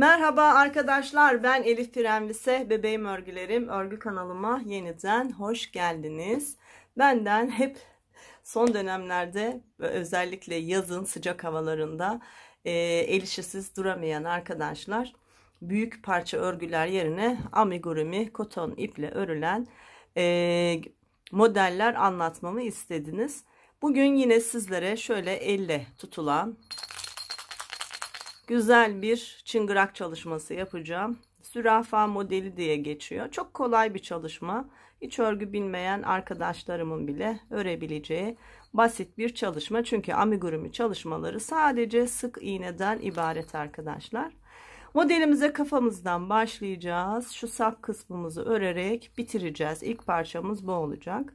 Merhaba arkadaşlar ben Elif Pirenvise bebeğim örgülerim örgü kanalıma yeniden hoş geldiniz. Benden hep son dönemlerde özellikle yazın sıcak havalarında e, el işisiz duramayan arkadaşlar büyük parça örgüler yerine amigurumi koton iple örülen e, modeller anlatmamı istediniz. Bugün yine sizlere şöyle elle tutulan güzel bir çıngırak çalışması yapacağım. Sürafa modeli diye geçiyor. Çok kolay bir çalışma. Hiç örgü bilmeyen arkadaşlarımın bile örebileceği basit bir çalışma. Çünkü amigurumi çalışmaları sadece sık iğneden ibaret arkadaşlar. Modelimize kafamızdan başlayacağız. Şu sap kısmımızı örerek bitireceğiz. İlk parçamız bu olacak.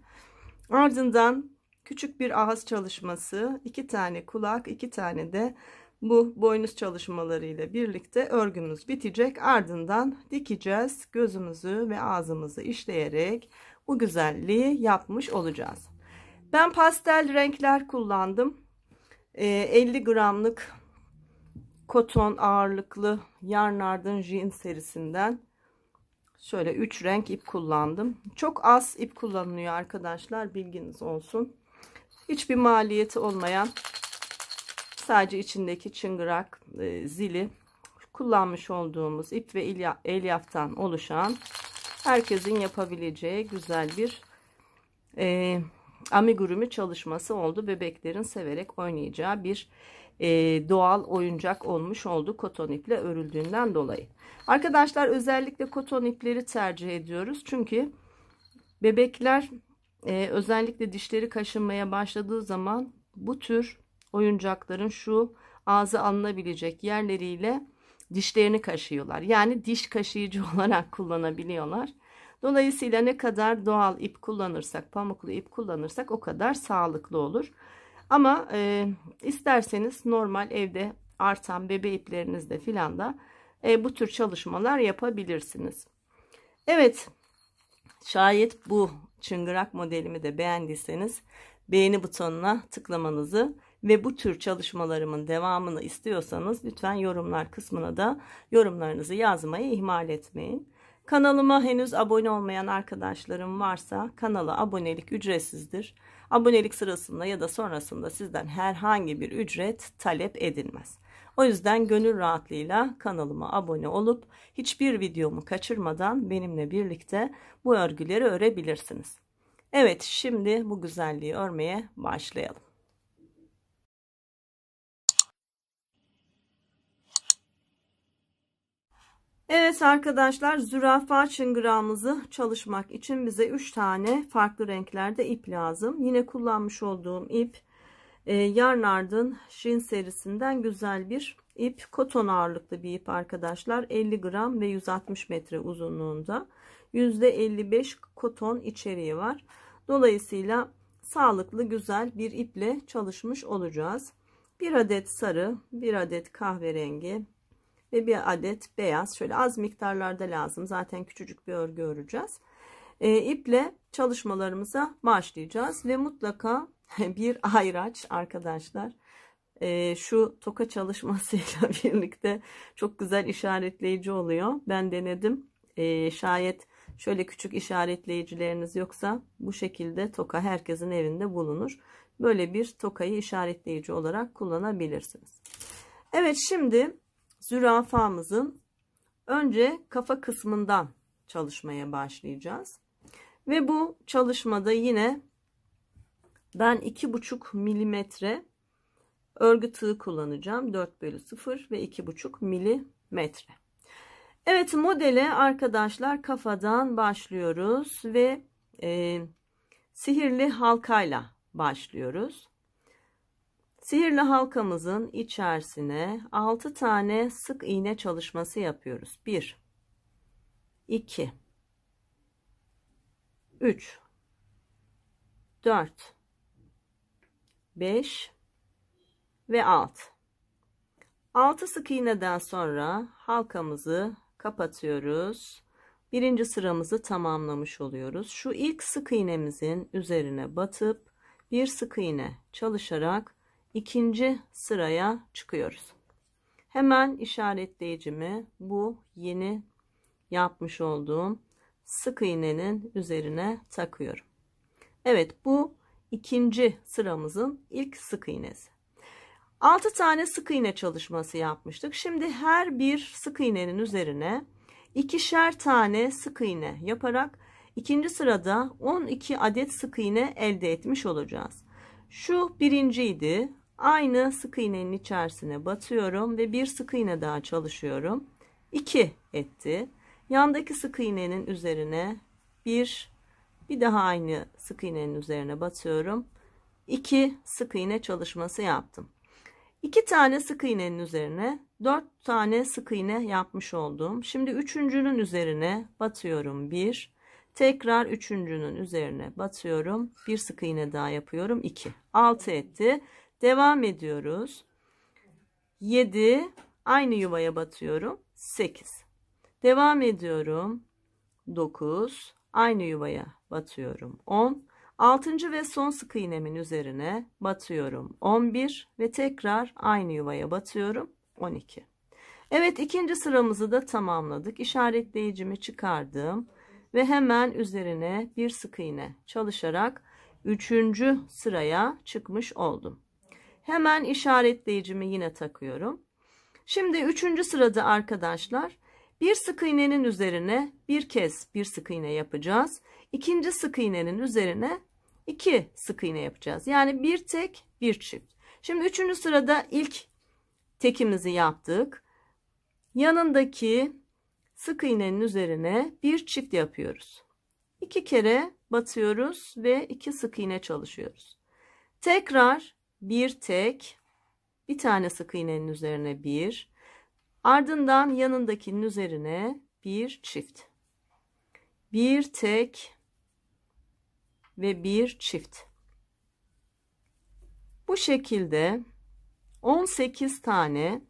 Ardından küçük bir ağız çalışması, iki tane kulak, iki tane de bu boynuz çalışmaları ile birlikte örgümüz bitecek. Ardından dikeceğiz gözümüzü ve ağzımızı işleyerek bu güzelliği yapmış olacağız. Ben pastel renkler kullandım. 50 ee, gramlık koton ağırlıklı Yarnard'ın jean serisinden şöyle 3 renk ip kullandım. Çok az ip kullanılıyor arkadaşlar bilginiz olsun. Hiçbir maliyeti olmayan sadece içindeki çıngırak e, zili kullanmış olduğumuz ip ve elyaftan oluşan herkesin yapabileceği güzel bir e, amigurumi çalışması oldu. Bebeklerin severek oynayacağı bir e, doğal oyuncak olmuş oldu koton iple örüldüğünden dolayı. Arkadaşlar özellikle koton ipleri tercih ediyoruz. Çünkü bebekler e, özellikle dişleri kaşınmaya başladığı zaman bu tür oyuncakların şu ağzı alınabilecek yerleriyle dişlerini kaşıyorlar. Yani diş kaşıyıcı olarak kullanabiliyorlar. Dolayısıyla ne kadar doğal ip kullanırsak, pamuklu ip kullanırsak o kadar sağlıklı olur. Ama e, isterseniz normal evde artan bebe iplerinizde filan da e, bu tür çalışmalar yapabilirsiniz. Evet, şayet bu çıngırak modelimi de beğendiyseniz beğeni butonuna tıklamanızı ve bu tür çalışmalarımın devamını istiyorsanız lütfen yorumlar kısmına da yorumlarınızı yazmayı ihmal etmeyin. Kanalıma henüz abone olmayan arkadaşlarım varsa kanala abonelik ücretsizdir. Abonelik sırasında ya da sonrasında sizden herhangi bir ücret talep edilmez. O yüzden gönül rahatlığıyla kanalıma abone olup hiçbir videomu kaçırmadan benimle birlikte bu örgüleri örebilirsiniz. Evet şimdi bu güzelliği örmeye başlayalım. Evet arkadaşlar zürafa çıngırağımızı çalışmak için bize 3 tane farklı renklerde ip lazım. Yine kullanmış olduğum ip e, Yarnard'ın shin serisinden güzel bir ip. Koton ağırlıklı bir ip arkadaşlar. 50 gram ve 160 metre uzunluğunda. %55 koton içeriği var. Dolayısıyla sağlıklı güzel bir iple çalışmış olacağız. Bir adet sarı, bir adet kahverengi, ve bir adet beyaz şöyle az miktarlarda lazım zaten küçücük bir örgü öreceğiz e, iple çalışmalarımıza başlayacağız ve mutlaka bir ayraç arkadaşlar e, şu toka çalışmasıyla birlikte çok güzel işaretleyici oluyor ben denedim e, şayet şöyle küçük işaretleyicileriniz yoksa bu şekilde toka herkesin evinde bulunur böyle bir tokayı işaretleyici olarak kullanabilirsiniz Evet şimdi zürafamızın önce kafa kısmından çalışmaya başlayacağız. Ve bu çalışmada yine ben iki buçuk milimetre örgü tığı kullanacağım. 4 bölü 0 ve iki buçuk milimetre. Evet modele arkadaşlar kafadan başlıyoruz ve e, sihirli halkayla başlıyoruz. Sihirli halkamızın içerisine 6 tane sık iğne çalışması yapıyoruz. 1 2 3 4 5 ve 6 6 sık iğneden sonra halkamızı kapatıyoruz. Birinci sıramızı tamamlamış oluyoruz. Şu ilk sık iğnemizin üzerine batıp bir sık iğne çalışarak ikinci sıraya çıkıyoruz. Hemen işaretleyicimi bu yeni yapmış olduğum sık iğnenin üzerine takıyorum. Evet bu ikinci sıramızın ilk sık iğnesi. 6 tane sık iğne çalışması yapmıştık. Şimdi her bir sık iğnenin üzerine ikişer tane sık iğne yaparak ikinci sırada 12 adet sık iğne elde etmiş olacağız. Şu birinciydi. Aynı sık iğnenin içerisine batıyorum ve bir sık iğne daha çalışıyorum. 2 etti. Yandaki sık iğnenin üzerine bir, bir daha aynı sık iğnenin üzerine batıyorum. 2 sık iğne çalışması yaptım. 2 tane sık iğnenin üzerine 4 tane sık iğne yapmış oldum. Şimdi üçüncünün üzerine batıyorum 1. Tekrar üçüncünün üzerine batıyorum. Bir sık iğne daha yapıyorum. 2. 6 etti. Devam ediyoruz. 7 aynı yuvaya batıyorum. 8. Devam ediyorum. 9 aynı yuvaya batıyorum. 10 6. ve son sık iğnemin üzerine batıyorum. 11 ve tekrar aynı yuvaya batıyorum. 12. Evet ikinci sıramızı da tamamladık. İşaretleyicimi çıkardım ve hemen üzerine bir sık iğne çalışarak üçüncü sıraya çıkmış oldum. Hemen işaretleyicimi yine takıyorum. Şimdi üçüncü sırada arkadaşlar bir sık iğnenin üzerine bir kez bir sık iğne yapacağız. İkinci sık iğnenin üzerine iki sık iğne yapacağız. Yani bir tek bir çift. Şimdi üçüncü sırada ilk tekimizi yaptık. Yanındaki sık iğnenin üzerine bir çift yapıyoruz. İki kere batıyoruz ve iki sık iğne çalışıyoruz. Tekrar bir tek bir tane sık iğnenin üzerine bir ardından yanındakinin üzerine bir çift bir tek ve bir çift bu şekilde 18 tane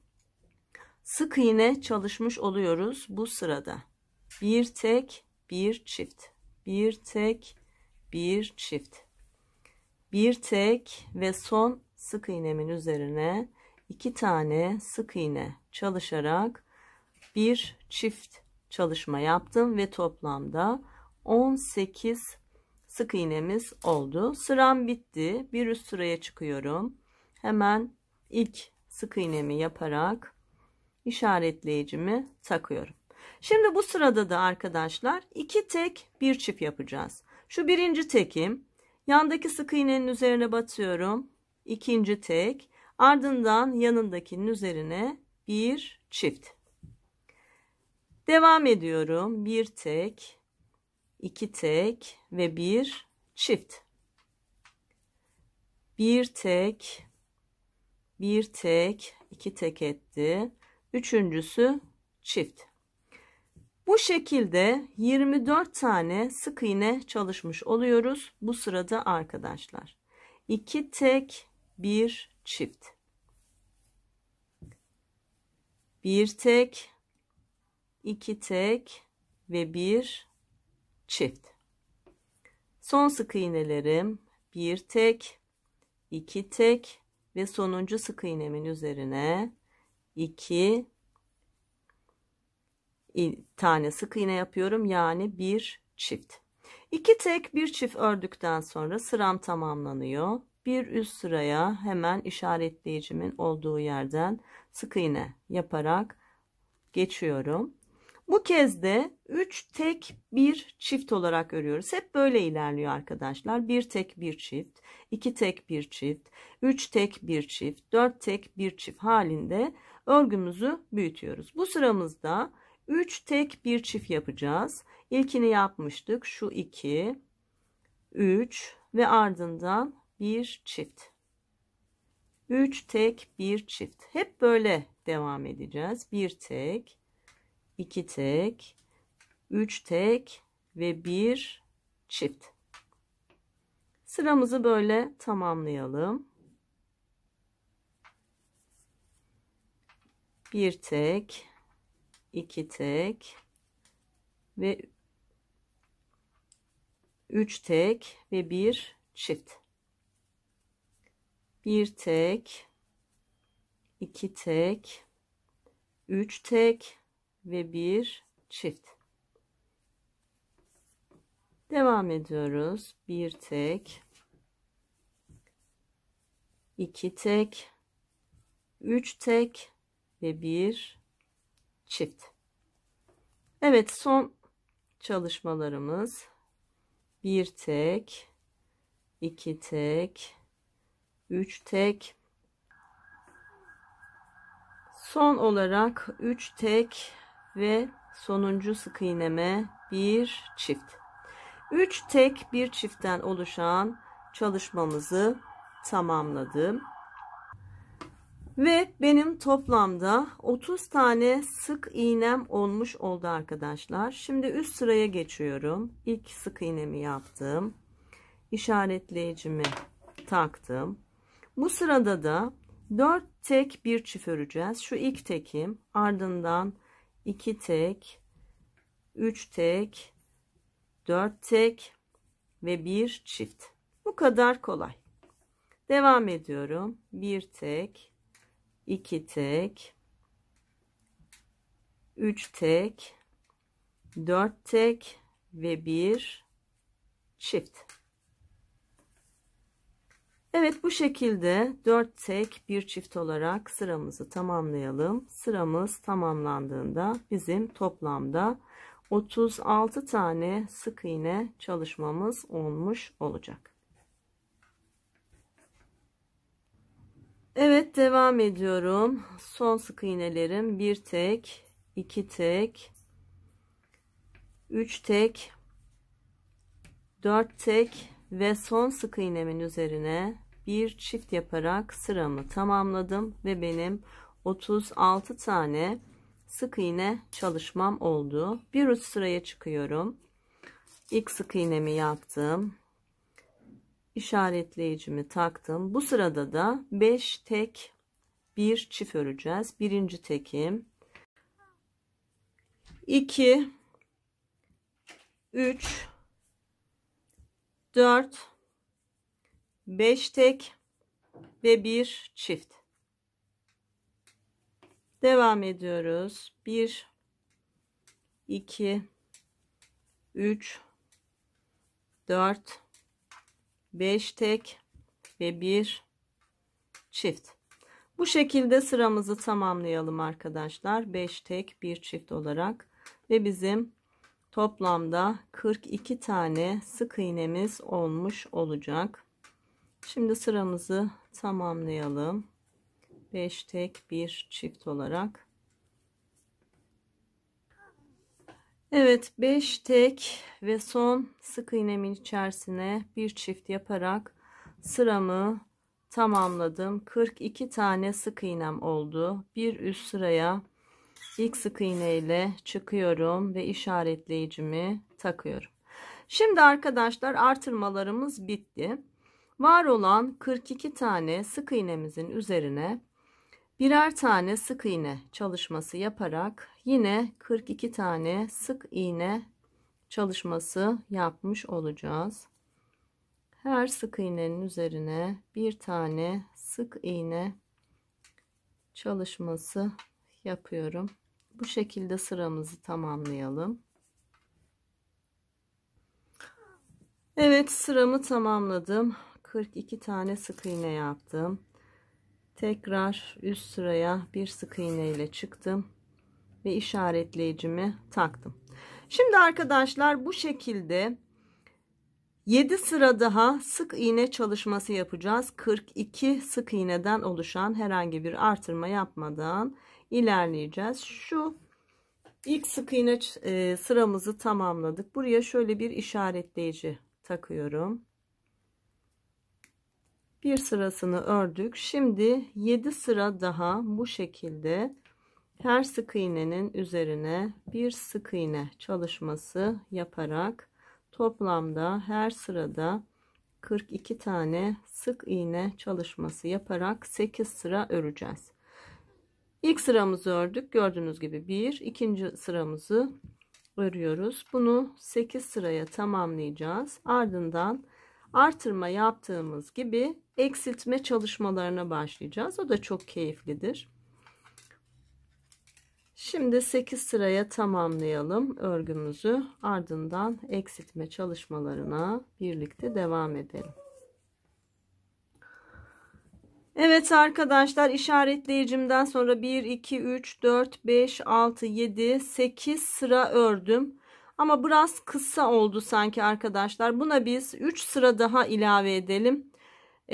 sık iğne çalışmış oluyoruz bu sırada bir tek bir çift bir tek bir çift bir tek ve son sık iğnemin üzerine iki tane sık iğne çalışarak bir çift çalışma yaptım ve toplamda 18 sık iğnemiz oldu. Sıram bitti. Bir üst sıraya çıkıyorum. Hemen ilk sık iğnemi yaparak işaretleyicimi takıyorum. Şimdi bu sırada da arkadaşlar iki tek bir çift yapacağız. Şu birinci tekim. Yandaki sık iğnenin üzerine batıyorum ikinci tek ardından yanındakinin üzerine bir çift. Devam ediyorum. Bir tek, iki tek ve bir çift. Bir tek, bir tek, iki tek etti. Üçüncüsü çift. Bu şekilde 24 tane sık iğne çalışmış oluyoruz bu sırada arkadaşlar. 2 tek, bir çift bir tek iki tek ve bir çift son sık iğnelerim bir tek iki tek ve sonuncu sık iğnemin üzerine iki tane sık iğne yapıyorum yani bir çift iki tek bir çift ördükten sonra sıram tamamlanıyor bir üst sıraya hemen işaretleyicimin olduğu yerden sık iğne yaparak geçiyorum. Bu kez de 3 tek bir çift olarak örüyoruz. Hep böyle ilerliyor arkadaşlar. 1 tek bir çift, 2 tek bir çift, 3 tek bir çift, 4 tek bir çift halinde örgümüzü büyütüyoruz. Bu sıramızda 3 tek bir çift yapacağız. İlkini yapmıştık. Şu 2, 3 ve ardından bir çift 3 tek bir çift hep böyle devam edeceğiz bir tek 2 tek 3 tek ve bir çift sıramızı böyle tamamlayalım bir tek 2 tek ve 3 tek ve bir çift bir tek, iki tek, üç tek ve bir çift. Devam ediyoruz. Bir tek, iki tek, üç tek ve bir çift. Evet son çalışmalarımız. Bir tek, iki tek, 3 tek son olarak 3 tek ve sonuncu sık iğneme bir çift 3 tek bir çiftten oluşan çalışmamızı tamamladım ve benim toplamda 30 tane sık iğnem olmuş oldu arkadaşlar şimdi üst sıraya geçiyorum ilk sık iğnemi yaptım işaretleyicimi taktım bu sırada da 4 tek bir çift öreceğiz. Şu ilk tekim ardından 2 tek 3 tek 4 tek ve 1 çift. Bu kadar kolay. Devam ediyorum. 1 tek 2 tek 3 tek 4 tek ve 1 çift. Evet bu şekilde 4 tek bir çift olarak sıramızı tamamlayalım. Sıramız tamamlandığında bizim toplamda 36 tane sık iğne çalışmamız olmuş olacak. Evet devam ediyorum. Son sık iğnelerim bir tek, iki tek, üç tek, dört tek ve son sık iğnemin üzerine bir çift yaparak sıramı tamamladım ve benim 36 tane sık iğne çalışmam oldu. Bir üst sıraya çıkıyorum. İlk sık iğnemi yaptım. İşaretleyicimi taktım. Bu sırada da 5 tek bir çift öreceğiz. Birinci tekim. 2 3 4 5 tek ve 1 çift. Devam ediyoruz. 1 2 3 4 5 tek ve 1 çift. Bu şekilde sıramızı tamamlayalım arkadaşlar. 5 tek 1 çift olarak ve bizim toplamda 42 tane sık iğnemiz olmuş olacak. Şimdi sıramızı tamamlayalım. 5 tek 1 çift olarak. Evet 5 tek ve son sık iğnemin içerisine bir çift yaparak sıramı tamamladım. 42 tane sık iğnem oldu. Bir üst sıraya ilk sık iğne ile çıkıyorum ve işaretleyicimi takıyorum. Şimdi arkadaşlar artırmalarımız bitti. Var olan 42 tane sık iğnemizin üzerine birer tane sık iğne çalışması yaparak yine 42 tane sık iğne çalışması yapmış olacağız. Her sık iğnenin üzerine bir tane sık iğne çalışması yapıyorum. Bu şekilde sıramızı tamamlayalım. Evet sıramı tamamladım. 42 tane sık iğne yaptım. Tekrar üst sıraya bir sık iğne ile çıktım ve işaretleyicimi taktım. Şimdi arkadaşlar bu şekilde 7 sıra daha sık iğne çalışması yapacağız. 42 sık iğneden oluşan herhangi bir artırma yapmadan ilerleyeceğiz. Şu ilk sık iğne e, sıramızı tamamladık. Buraya şöyle bir işaretleyici takıyorum bir sırasını ördük şimdi 7 sıra daha bu şekilde her sık iğnenin üzerine bir sık iğne çalışması yaparak toplamda her sırada 42 tane sık iğne çalışması yaparak 8 sıra öreceğiz İlk sıramızı ördük gördüğünüz gibi bir ikinci sıramızı örüyoruz bunu 8 sıraya tamamlayacağız ardından artırma yaptığımız gibi eksiltme çalışmalarına başlayacağız. O da çok keyiflidir. Şimdi 8 sıraya tamamlayalım örgümüzü. Ardından eksiltme çalışmalarına birlikte devam edelim. Evet arkadaşlar işaretleyicimden sonra 1, 2, 3, 4, 5, 6, 7, 8 sıra ördüm. Ama biraz kısa oldu sanki arkadaşlar. Buna biz 3 sıra daha ilave edelim. 8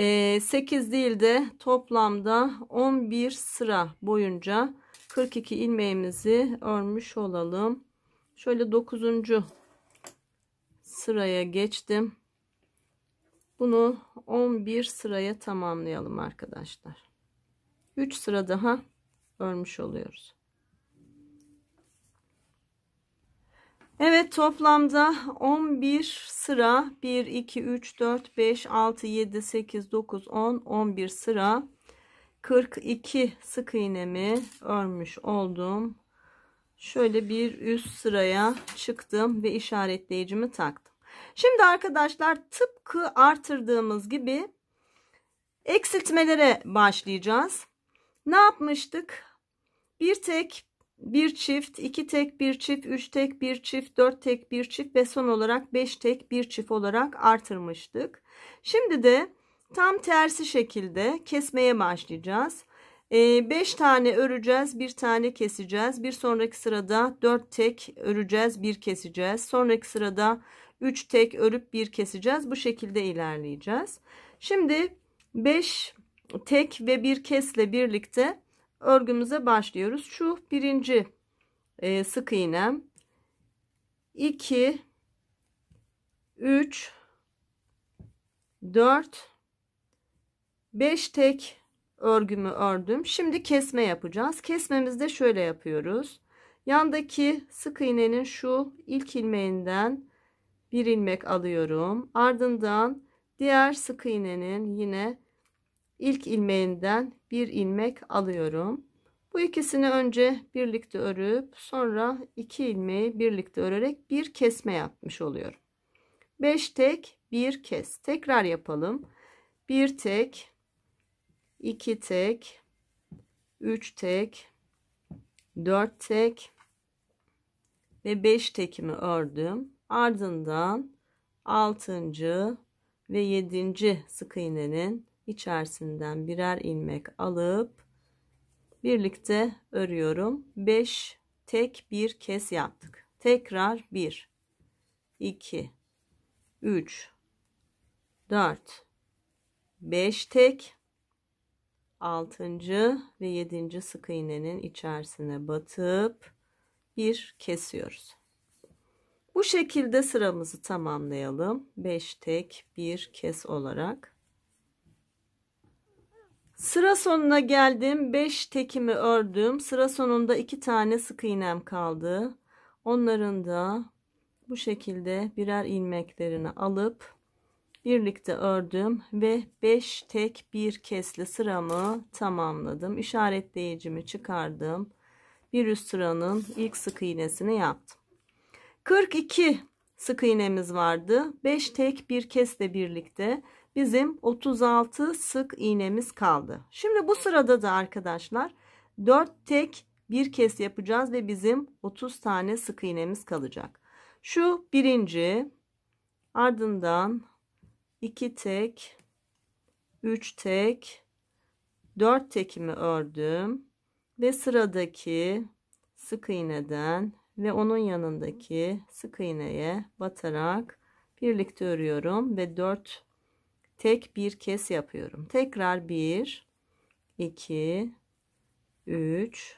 ee, değil de toplamda 11 sıra boyunca 42 ilmeğimizi örmüş olalım. Şöyle 9. sıraya geçtim. Bunu 11 sıraya tamamlayalım arkadaşlar. 3 sıra daha örmüş oluyoruz. Evet toplamda 11 sıra 1 2 3 4 5 6 7 8 9 10 11 sıra 42 sık iğnemi örmüş oldum. Şöyle bir üst sıraya çıktım ve işaretleyicimi taktım. Şimdi arkadaşlar tıpkı artırdığımız gibi eksiltmelere başlayacağız. Ne yapmıştık? Bir tek bir çift, iki tek bir çift, üç tek bir çift, dört tek bir çift ve son olarak beş tek bir çift olarak artırmıştık. Şimdi de tam tersi şekilde kesmeye başlayacağız. 5 ee, tane öreceğiz, bir tane keseceğiz. Bir sonraki sırada 4 tek öreceğiz, bir keseceğiz. Sonraki sırada 3 tek örüp bir keseceğiz. Bu şekilde ilerleyeceğiz. Şimdi 5 tek ve bir kesle birlikte örgümüze başlıyoruz şu birinci e, sık iğnem 2 3 4 5 tek örgümü ördüm şimdi kesme yapacağız kesmemizde şöyle yapıyoruz yandaki sık iğnenin şu ilk ilmeğinden bir ilmek alıyorum ardından diğer sık iğnenin yine ilk ilmeğinden bir ilmek alıyorum. Bu ikisini önce birlikte örüp sonra iki ilmeği birlikte örerek bir kesme yapmış oluyorum. 5 tek, bir kes. Tekrar yapalım. 1 tek, 2 tek, 3 tek, 4 tek ve 5 tekimi ördüm. Ardından 6. ve 7. sık iğnenin içerisinden birer ilmek alıp birlikte örüyorum 5 tek bir kez yaptık tekrar 1 2 3 4 5 tek 6. ve 7. sık iğnenin içerisine batıp bir kesiyoruz. Bu şekilde sıramızı tamamlayalım. 5 tek bir kes olarak. Sıra sonuna geldim. 5 tekimi ördüm. Sıra sonunda 2 tane sık iğnem kaldı. Onların da bu şekilde birer ilmeklerini alıp birlikte ördüm ve 5 tek bir kesli sıramı tamamladım. İşaretleyicimi çıkardım. Bir üst sıranın ilk sık iğnesini yaptım. 42 sık iğnemiz vardı. 5 tek bir kesle birlikte bizim 36 sık iğnemiz kaldı. Şimdi bu sırada da arkadaşlar 4 tek bir kes yapacağız ve bizim 30 tane sık iğnemiz kalacak. Şu birinci ardından 2 tek 3 tek 4 tekimi ördüm ve sıradaki sık iğneden ve onun yanındaki sık iğneye batarak birlikte örüyorum ve 4 tek bir kes yapıyorum. Tekrar 1 2 3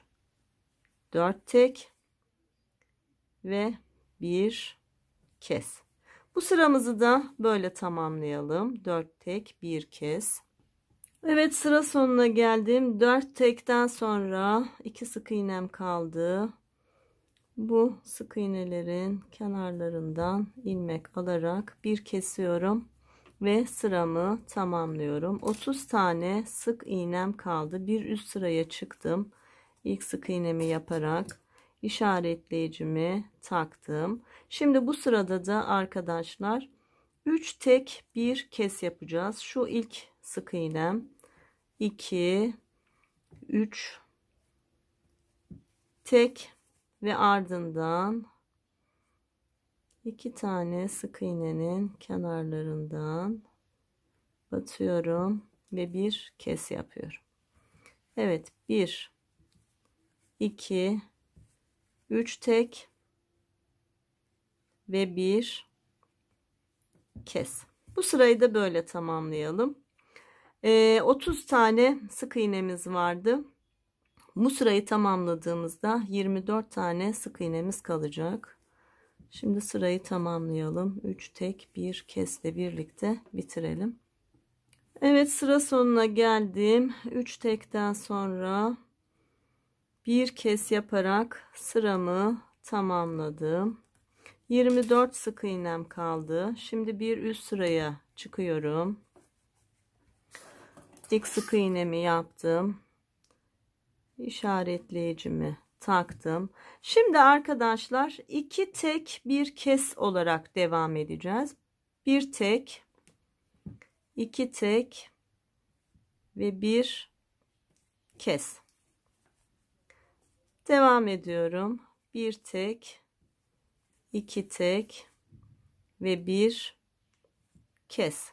4 tek ve 1 kes. Bu sıramızı da böyle tamamlayalım. 4 tek 1 kes. Evet sıra sonuna geldim. 4 tekten sonra 2 sık iğnem kaldı. Bu sık iğnelerin kenarlarından ilmek alarak bir kesiyorum ve sıramı tamamlıyorum 30 tane sık iğnem kaldı bir üst sıraya çıktım ilk sık iğnemi yaparak işaretleyicimi taktım şimdi bu sırada da arkadaşlar 3 tek bir kes yapacağız şu ilk sık iğnem 2 3 tek ve ardından iki tane sık iğnenin kenarlarından batıyorum ve bir kes yapıyorum. Evet 1 2 3 tek ve bir kes. Bu sırayı da böyle tamamlayalım. Ee, 30 tane sık iğnemiz vardı. Bu sırayı tamamladığımızda 24 tane sık iğnemiz kalacak. Şimdi sırayı tamamlayalım. 3 tek bir kesle birlikte bitirelim. Evet sıra sonuna geldim. 3 tekten sonra bir kes yaparak sıramı tamamladım. 24 sık iğnem kaldı. Şimdi bir üst sıraya çıkıyorum. İlk sık iğnemi yaptım. İşaretleyicimi taktım. Şimdi arkadaşlar iki tek bir kes olarak devam edeceğiz. Bir tek, iki tek ve bir kes. Devam ediyorum. Bir tek, iki tek ve bir kes.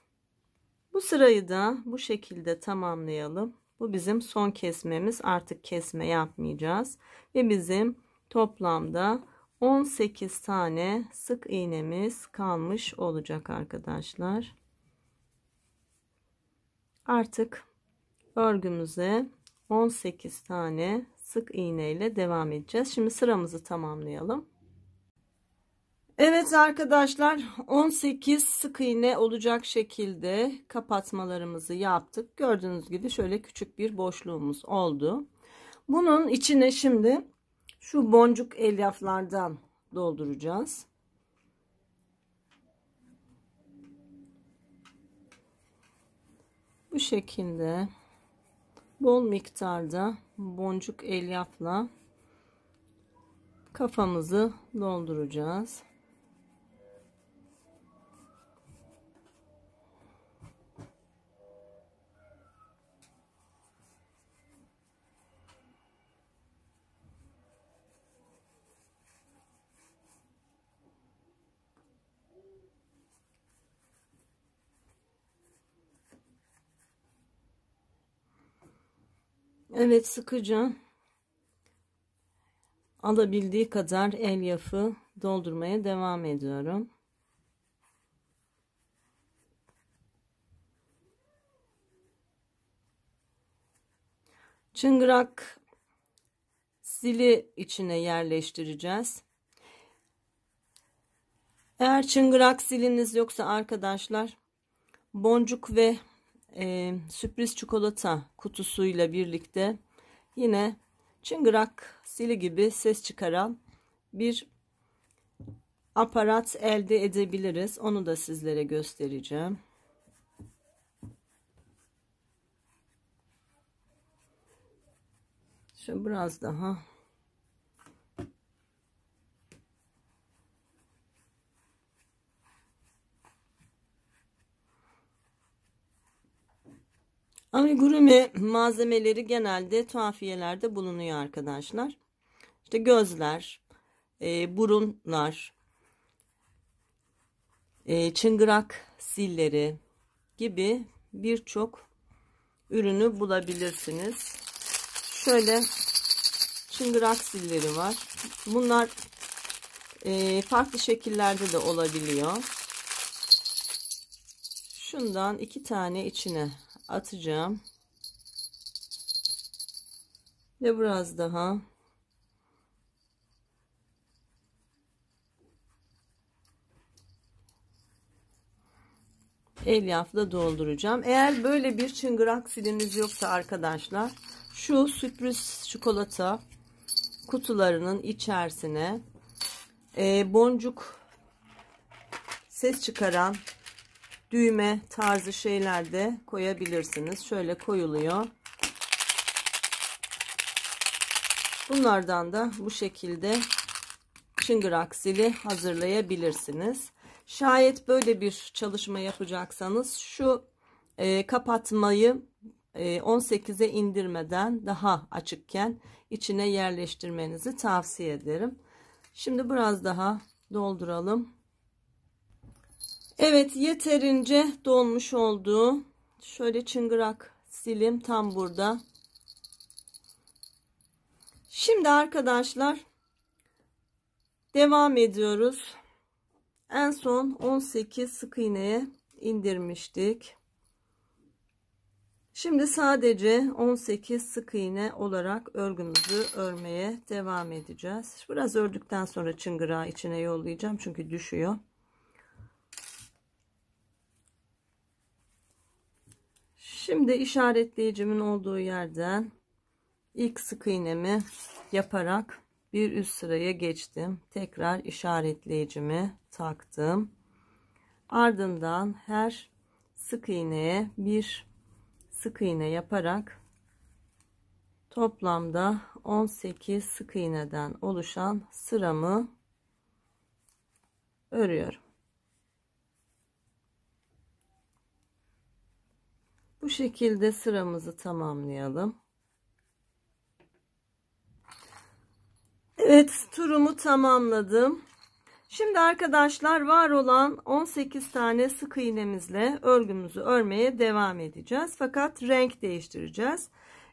Bu sırayı da bu şekilde tamamlayalım. Bu bizim son kesmemiz. Artık kesme yapmayacağız. Ve bizim toplamda 18 tane sık iğnemiz kalmış olacak arkadaşlar. Artık örgümüze 18 tane sık iğne ile devam edeceğiz. Şimdi sıramızı tamamlayalım. Evet arkadaşlar 18 sık iğne olacak şekilde kapatmalarımızı yaptık. Gördüğünüz gibi şöyle küçük bir boşluğumuz oldu. Bunun içine şimdi şu boncuk elyaflardan dolduracağız. Bu şekilde bol miktarda boncuk elyafla kafamızı dolduracağız. Evet sıkıca alabildiği kadar el elyafı doldurmaya devam ediyorum. Çıngırak zili içine yerleştireceğiz. Eğer çıngırak ziliniz yoksa arkadaşlar boncuk ve e, sürpriz çikolata kutusuyla birlikte yine çıngırak sili gibi ses çıkaran bir aparat elde edebiliriz. Onu da sizlere göstereceğim. Şöyle biraz daha Amigurumi malzemeleri genelde tuhafiyelerde bulunuyor arkadaşlar. İşte gözler, e, burunlar, e, çıngırak silleri gibi birçok ürünü bulabilirsiniz. Şöyle çıngırak silleri var. Bunlar e, farklı şekillerde de olabiliyor. Şundan iki tane içine atacağım. Ve biraz daha elyafla dolduracağım. Eğer böyle bir çıngırak siliniz yoksa arkadaşlar şu sürpriz çikolata kutularının içerisine e, boncuk ses çıkaran düğme tarzı şeyler de koyabilirsiniz. Şöyle koyuluyor. Bunlardan da bu şekilde çıngırak zili hazırlayabilirsiniz. Şayet böyle bir çalışma yapacaksanız şu e, kapatmayı e, 18'e indirmeden daha açıkken içine yerleştirmenizi tavsiye ederim. Şimdi biraz daha dolduralım. Evet yeterince donmuş oldu. Şöyle çıngırak silim tam burada. Şimdi arkadaşlar devam ediyoruz. En son 18 sık iğneye indirmiştik. Şimdi sadece 18 sık iğne olarak örgümüzü örmeye devam edeceğiz. Biraz ördükten sonra çıngırağı içine yollayacağım çünkü düşüyor. Şimdi işaretleyicimin olduğu yerden ilk sık iğnemi yaparak bir üst sıraya geçtim. Tekrar işaretleyicimi taktım. Ardından her sık iğneye bir sık iğne yaparak toplamda 18 sık iğneden oluşan sıramı örüyorum. Bu şekilde sıramızı tamamlayalım. Evet turumu tamamladım. Şimdi arkadaşlar var olan 18 tane sık iğnemizle örgümüzü örmeye devam edeceğiz. Fakat renk değiştireceğiz.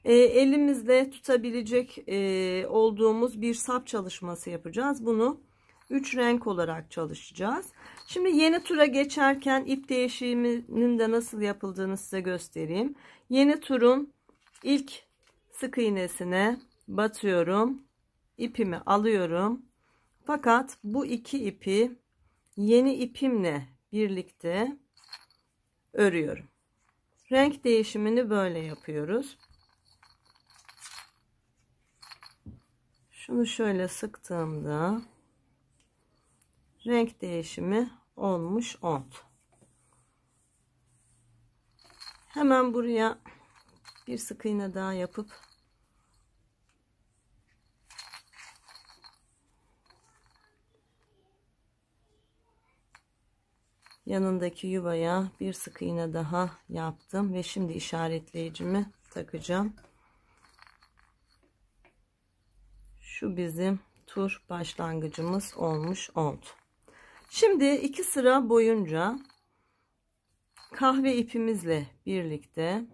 E, elimizle tutabilecek e, olduğumuz bir sap çalışması yapacağız. Bunu 3 renk olarak çalışacağız. Şimdi yeni tura geçerken ip değişiminin de nasıl yapıldığını size göstereyim. Yeni turun ilk sık iğnesine batıyorum. ipimi alıyorum. Fakat bu iki ipi yeni ipimle birlikte örüyorum. Renk değişimini böyle yapıyoruz. Şunu şöyle sıktığımda renk değişimi olmuş ont. Hemen buraya bir sık iğne daha yapıp yanındaki yuvaya bir sık iğne daha yaptım ve şimdi işaretleyicimi takacağım. Şu bizim tur başlangıcımız olmuş oldu. Şimdi iki sıra boyunca kahve ipimizle birlikte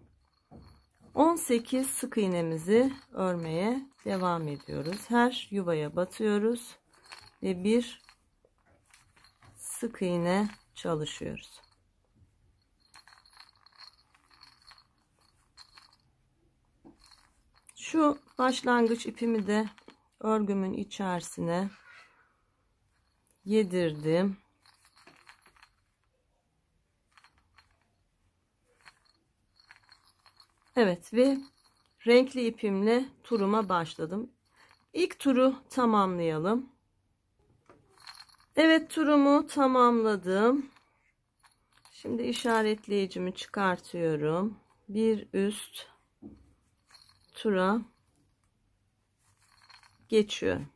18 sık iğnemizi örmeye devam ediyoruz. Her yuvaya batıyoruz ve bir sık iğne çalışıyoruz. Şu başlangıç ipimi de örgümün içerisine yedirdim. Evet ve renkli ipimle turuma başladım. İlk turu tamamlayalım. Evet turumu tamamladım. Şimdi işaretleyicimi çıkartıyorum. Bir üst tura geçiyorum.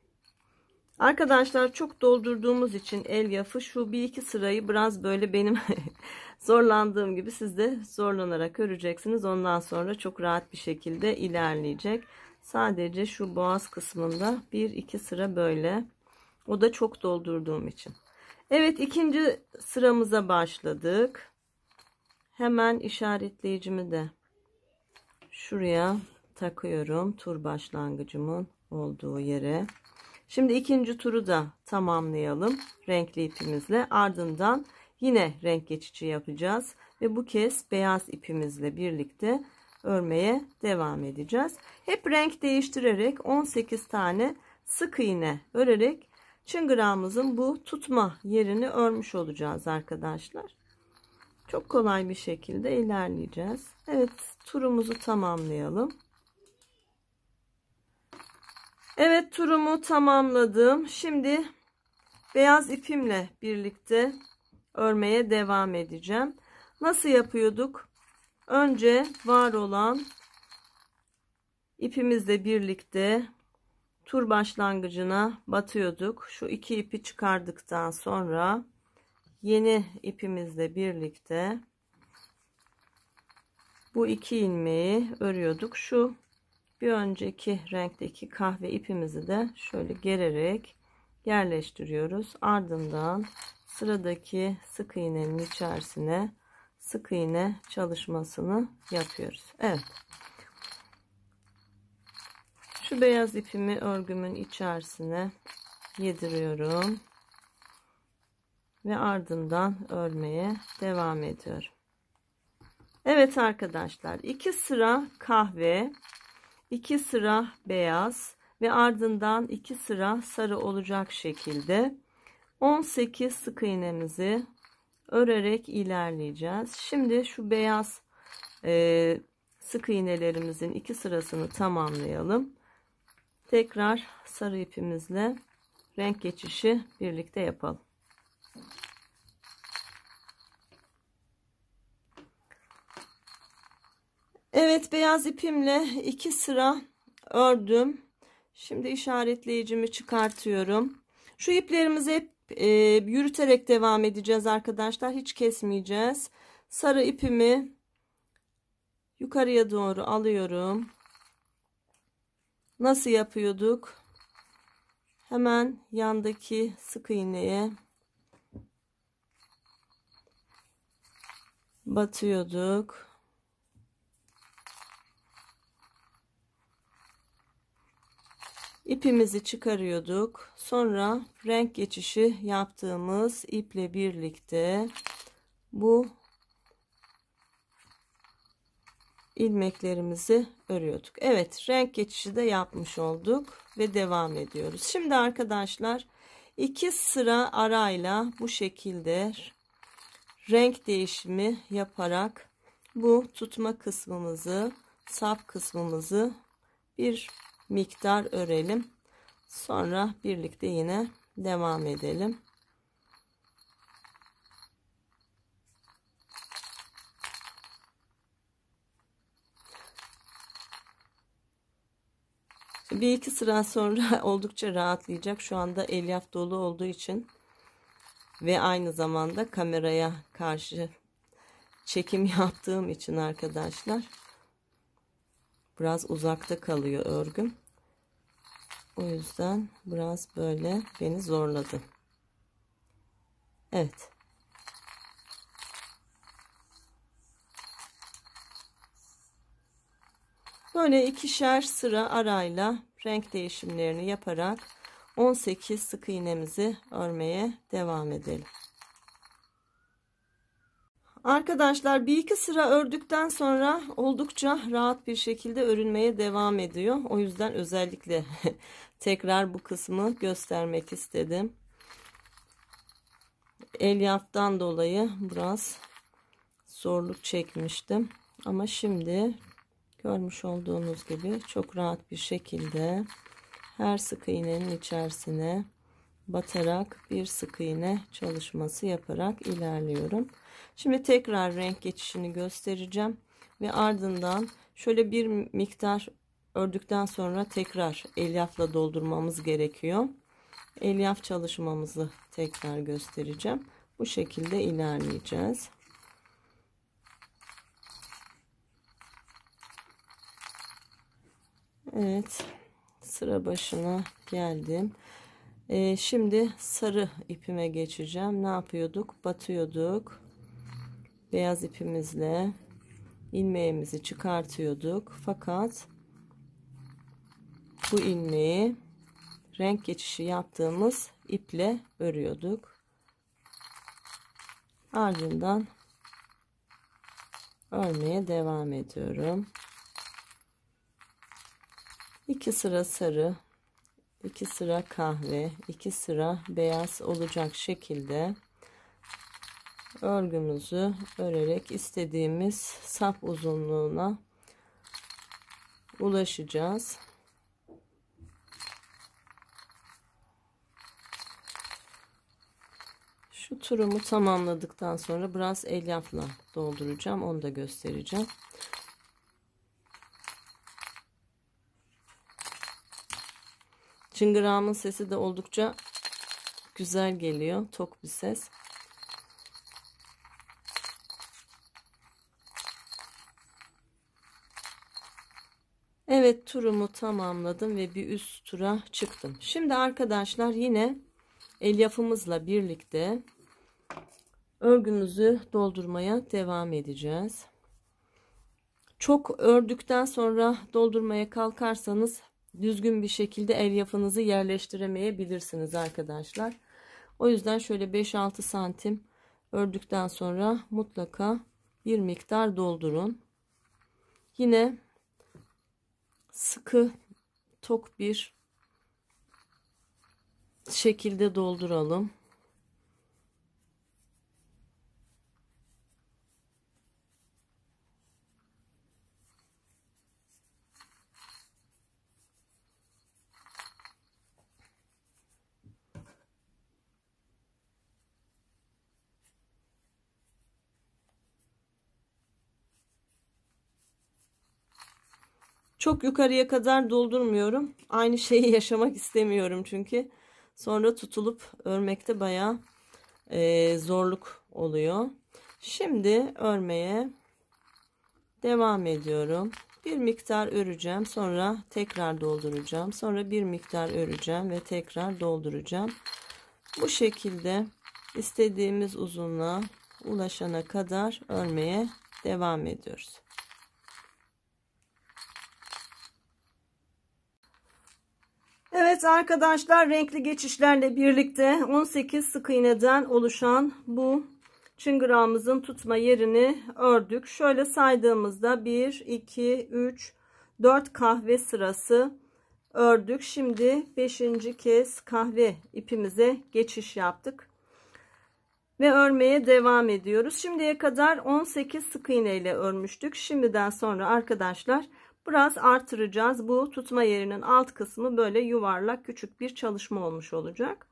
Arkadaşlar çok doldurduğumuz için el elyafı şu bir iki sırayı biraz böyle benim zorlandığım gibi siz de zorlanarak öreceksiniz. Ondan sonra çok rahat bir şekilde ilerleyecek. Sadece şu boğaz kısmında bir iki sıra böyle. O da çok doldurduğum için. Evet ikinci sıramıza başladık. Hemen işaretleyicimi de şuraya takıyorum. Tur başlangıcımın olduğu yere. Şimdi ikinci turu da tamamlayalım renkli ipimizle. Ardından yine renk geçici yapacağız ve bu kez beyaz ipimizle birlikte örmeye devam edeceğiz. Hep renk değiştirerek 18 tane sık iğne örerek çıngırağımızın bu tutma yerini örmüş olacağız arkadaşlar. Çok kolay bir şekilde ilerleyeceğiz. Evet turumuzu tamamlayalım. Evet turumu tamamladım. Şimdi beyaz ipimle birlikte örmeye devam edeceğim. Nasıl yapıyorduk? Önce var olan ipimizle birlikte tur başlangıcına batıyorduk. Şu iki ipi çıkardıktan sonra yeni ipimizle birlikte bu iki ilmeği örüyorduk. Şu bir önceki renkteki kahve ipimizi de şöyle gererek yerleştiriyoruz. Ardından sıradaki sık iğnenin içerisine sık iğne çalışmasını yapıyoruz. Evet. Şu beyaz ipimi örgümün içerisine yediriyorum. Ve ardından örmeye devam ediyorum. Evet arkadaşlar iki sıra kahve 2 sıra beyaz ve ardından 2 sıra sarı olacak şekilde 18 sık iğnemizi örerek ilerleyeceğiz. Şimdi şu beyaz e, sık iğnelerimizin iki sırasını tamamlayalım. Tekrar sarı ipimizle renk geçişi birlikte yapalım. Evet beyaz ipimle iki sıra ördüm. Şimdi işaretleyicimi çıkartıyorum. Şu iplerimizi hep e, yürüterek devam edeceğiz arkadaşlar. Hiç kesmeyeceğiz. Sarı ipimi yukarıya doğru alıyorum. Nasıl yapıyorduk? Hemen yandaki sık iğneye batıyorduk. ipimizi çıkarıyorduk sonra renk geçişi yaptığımız iple birlikte bu ilmeklerimizi örüyorduk Evet renk geçişi de yapmış olduk ve devam ediyoruz şimdi arkadaşlar iki sıra arayla bu şekilde renk değişimi yaparak bu tutma kısmımızı sap kısmımızı bir miktar örelim. Sonra birlikte yine devam edelim. Bir iki sıra sonra oldukça rahatlayacak. Şu anda elyaf dolu olduğu için ve aynı zamanda kameraya karşı çekim yaptığım için arkadaşlar biraz uzakta kalıyor örgüm. O yüzden biraz böyle beni zorladı. Evet. Böyle ikişer sıra arayla renk değişimlerini yaparak 18 sık iğnemizi örmeye devam edelim. Arkadaşlar bir iki sıra ördükten sonra oldukça rahat bir şekilde örülmeye devam ediyor. O yüzden özellikle tekrar bu kısmı göstermek istedim. Elyaftan dolayı biraz zorluk çekmiştim. Ama şimdi görmüş olduğunuz gibi çok rahat bir şekilde her sık iğnenin içerisine batarak bir sık iğne çalışması yaparak ilerliyorum. Şimdi tekrar renk geçişini göstereceğim ve ardından şöyle bir miktar ördükten sonra tekrar elyafla doldurmamız gerekiyor. Elyaf çalışmamızı tekrar göstereceğim. Bu şekilde ilerleyeceğiz. Evet sıra başına geldim. Ee, şimdi sarı ipime geçeceğim. Ne yapıyorduk? Batıyorduk. Beyaz ipimizle ilmeğimizi çıkartıyorduk. Fakat bu ilmeği renk geçişi yaptığımız iple örüyorduk. Ardından örmeye devam ediyorum. İki sıra sarı 2 sıra kahve 2 sıra beyaz olacak şekilde örgümüzü örerek istediğimiz sap uzunluğuna ulaşacağız. Şu turumu tamamladıktan sonra biraz elyafla dolduracağım. Onu da göstereceğim. Çıngırağımın sesi de oldukça güzel geliyor. Tok bir ses. Evet turumu tamamladım ve bir üst tura çıktım. Şimdi arkadaşlar yine elyafımızla birlikte örgümüzü doldurmaya devam edeceğiz. Çok ördükten sonra doldurmaya kalkarsanız düzgün bir şekilde elyafınızı yerleştiremeyebilirsiniz arkadaşlar. O yüzden şöyle 5-6 santim ördükten sonra mutlaka bir miktar doldurun. Yine sıkı tok bir şekilde dolduralım. Çok yukarıya kadar doldurmuyorum. Aynı şeyi yaşamak istemiyorum çünkü. Sonra tutulup örmekte bayağı e, zorluk oluyor. Şimdi örmeye devam ediyorum. Bir miktar öreceğim. Sonra tekrar dolduracağım. Sonra bir miktar öreceğim ve tekrar dolduracağım. Bu şekilde istediğimiz uzunluğa ulaşana kadar örmeye devam ediyoruz. Evet arkadaşlar renkli geçişlerle birlikte 18 sık iğneden oluşan bu çıngırağımızın tutma yerini ördük. Şöyle saydığımızda 1, 2, 3, 4 kahve sırası ördük. Şimdi 5. kez kahve ipimize geçiş yaptık. Ve örmeye devam ediyoruz. Şimdiye kadar 18 sık iğne ile örmüştük. Şimdiden sonra arkadaşlar Biraz artıracağız. Bu tutma yerinin alt kısmı böyle yuvarlak küçük bir çalışma olmuş olacak.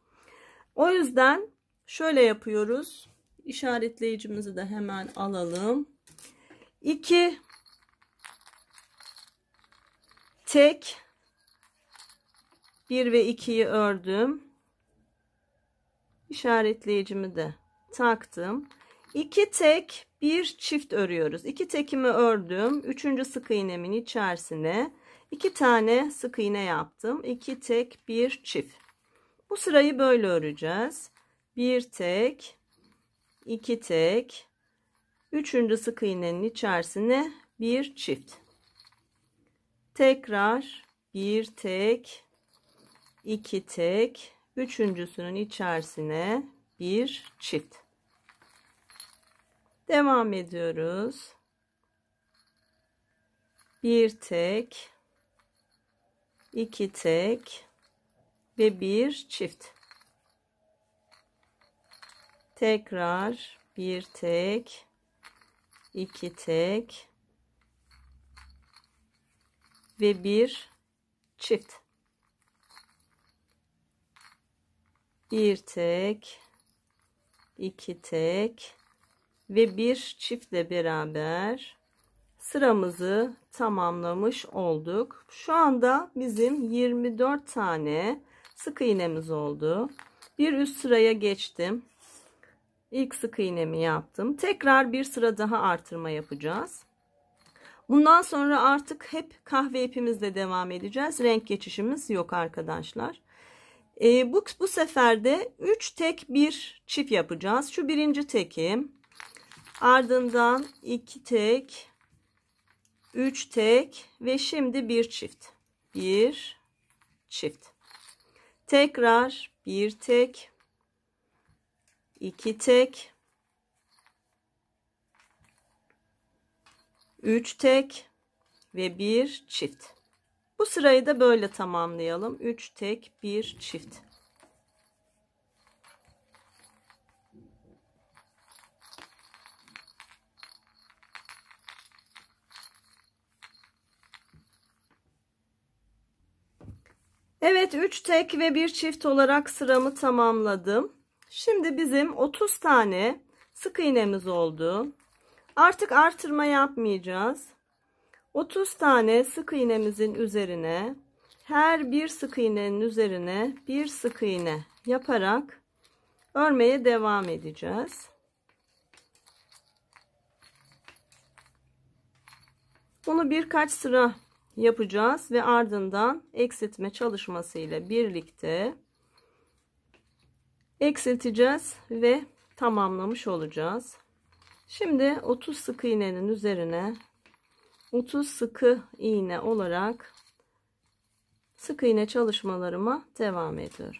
O yüzden şöyle yapıyoruz. İşaretleyicimizi de hemen alalım. 2 tek 1 ve 2'yi ördüm. İşaretleyicimi de taktım. 2 tek bir çift örüyoruz. İki tekimi ördüm. Üçüncü sık iğnemin içerisine iki tane sık iğne yaptım. İki tek bir çift. Bu sırayı böyle öreceğiz. Bir tek, iki tek, üçüncü sık iğnenin içerisine bir çift. Tekrar bir tek, iki tek, üçüncüsünün içerisine bir çift. Devam ediyoruz. Bir tek, iki tek ve bir çift. Tekrar bir tek, iki tek ve bir çift. Bir tek, iki tek ve bir çiftle beraber sıramızı tamamlamış olduk. Şu anda bizim 24 tane sık iğnemiz oldu. Bir üst sıraya geçtim. İlk sık iğnemi yaptım. Tekrar bir sıra daha artırma yapacağız. Bundan sonra artık hep kahve ipimizle devam edeceğiz. Renk geçişimiz yok arkadaşlar. E, bu, bu sefer de 3 tek bir çift yapacağız. Şu birinci tekim. Ardından 2 tek, 3 tek ve şimdi bir çift. Bir çift. Tekrar bir tek, 2 tek, 3 tek ve bir çift. Bu sırayı da böyle tamamlayalım. 3 tek, 1 çift. Evet 3 tek ve 1 çift olarak sıramı tamamladım. Şimdi bizim 30 tane sık iğnemiz oldu. Artık artırma yapmayacağız. 30 tane sık iğnemizin üzerine her bir sık iğnenin üzerine bir sık iğne yaparak örmeye devam edeceğiz. Bunu birkaç sıra yapacağız ve ardından eksiltme çalışması ile birlikte eksilteceğiz ve tamamlamış olacağız. Şimdi 30 sık iğnenin üzerine 30 sıkı iğne olarak sık iğne çalışmalarıma devam ediyorum.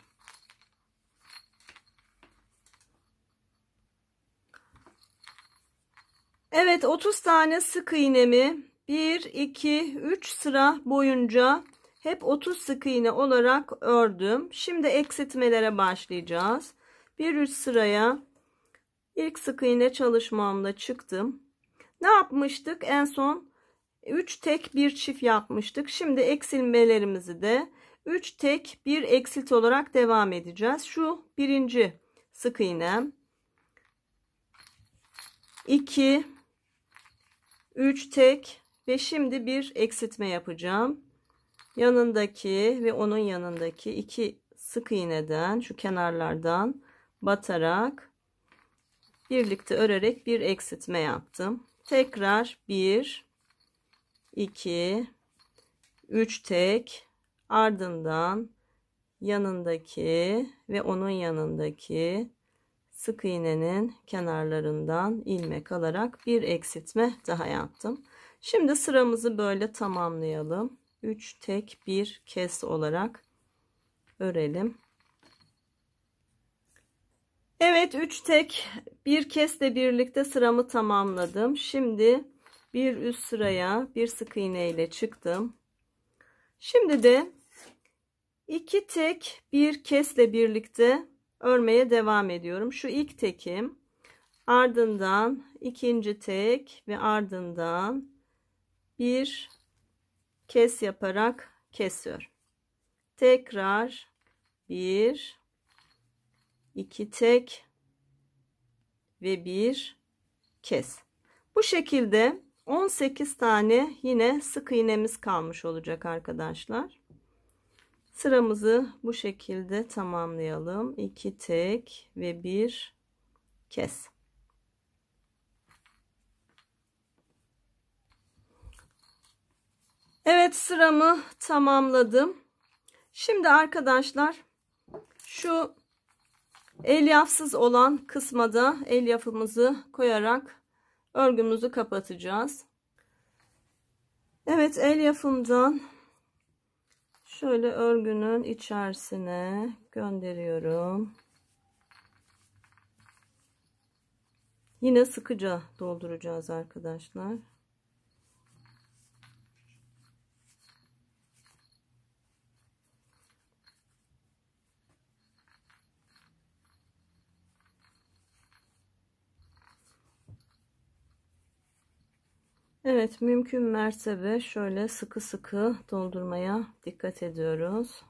Evet 30 tane sık iğnemi 1 2 3 sıra boyunca hep 30 sık iğne olarak ördüm şimdi eksiltmelere başlayacağız 1 3 sıraya ilk sık iğne çalışmamda çıktım ne yapmıştık en son 3 tek bir çift yapmıştık şimdi eksilmelerimizi de 3 tek bir eksilt olarak devam edeceğiz şu birinci sık iğnem 2 3 tek ve şimdi bir eksiltme yapacağım. Yanındaki ve onun yanındaki iki sık iğneden şu kenarlardan batarak birlikte örerek bir eksiltme yaptım. Tekrar 1 2 3 tek ardından yanındaki ve onun yanındaki sık iğnenin kenarlarından ilmek alarak bir eksiltme daha yaptım. Şimdi sıramızı böyle tamamlayalım. 3 tek bir kes olarak örelim. Evet 3 tek bir kesle birlikte sıramı tamamladım. Şimdi bir üst sıraya bir sık iğne ile çıktım. Şimdi de 2 tek bir kesle birlikte örmeye devam ediyorum. Şu ilk tekim ardından ikinci tek ve ardından bir kes yaparak kesiyorum. Tekrar bir iki tek ve bir kes. Bu şekilde 18 tane yine sık iğnemiz kalmış olacak arkadaşlar. Sıramızı bu şekilde tamamlayalım. 2 tek ve bir kes. Evet sıramı tamamladım. Şimdi arkadaşlar şu elyafsız olan kısma da elyafımızı koyarak örgümüzü kapatacağız. Evet elyafımdan şöyle örgünün içerisine gönderiyorum. Yine sıkıca dolduracağız arkadaşlar. Evet mümkün mertebe şöyle sıkı sıkı doldurmaya dikkat ediyoruz.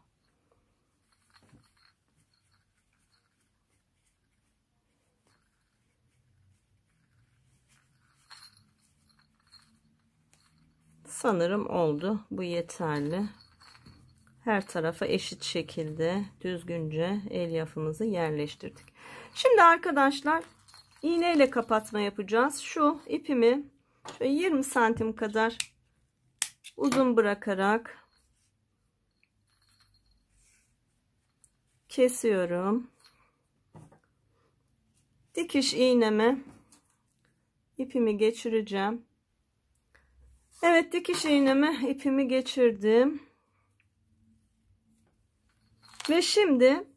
Sanırım oldu. Bu yeterli. Her tarafa eşit şekilde düzgünce elyafımızı yerleştirdik. Şimdi arkadaşlar iğneyle kapatma yapacağız. Şu ipimi Şöyle 20 santim kadar uzun bırakarak kesiyorum. Dikiş iğneme ipimi geçireceğim. Evet dikiş iğneme ipimi geçirdim. Ve şimdi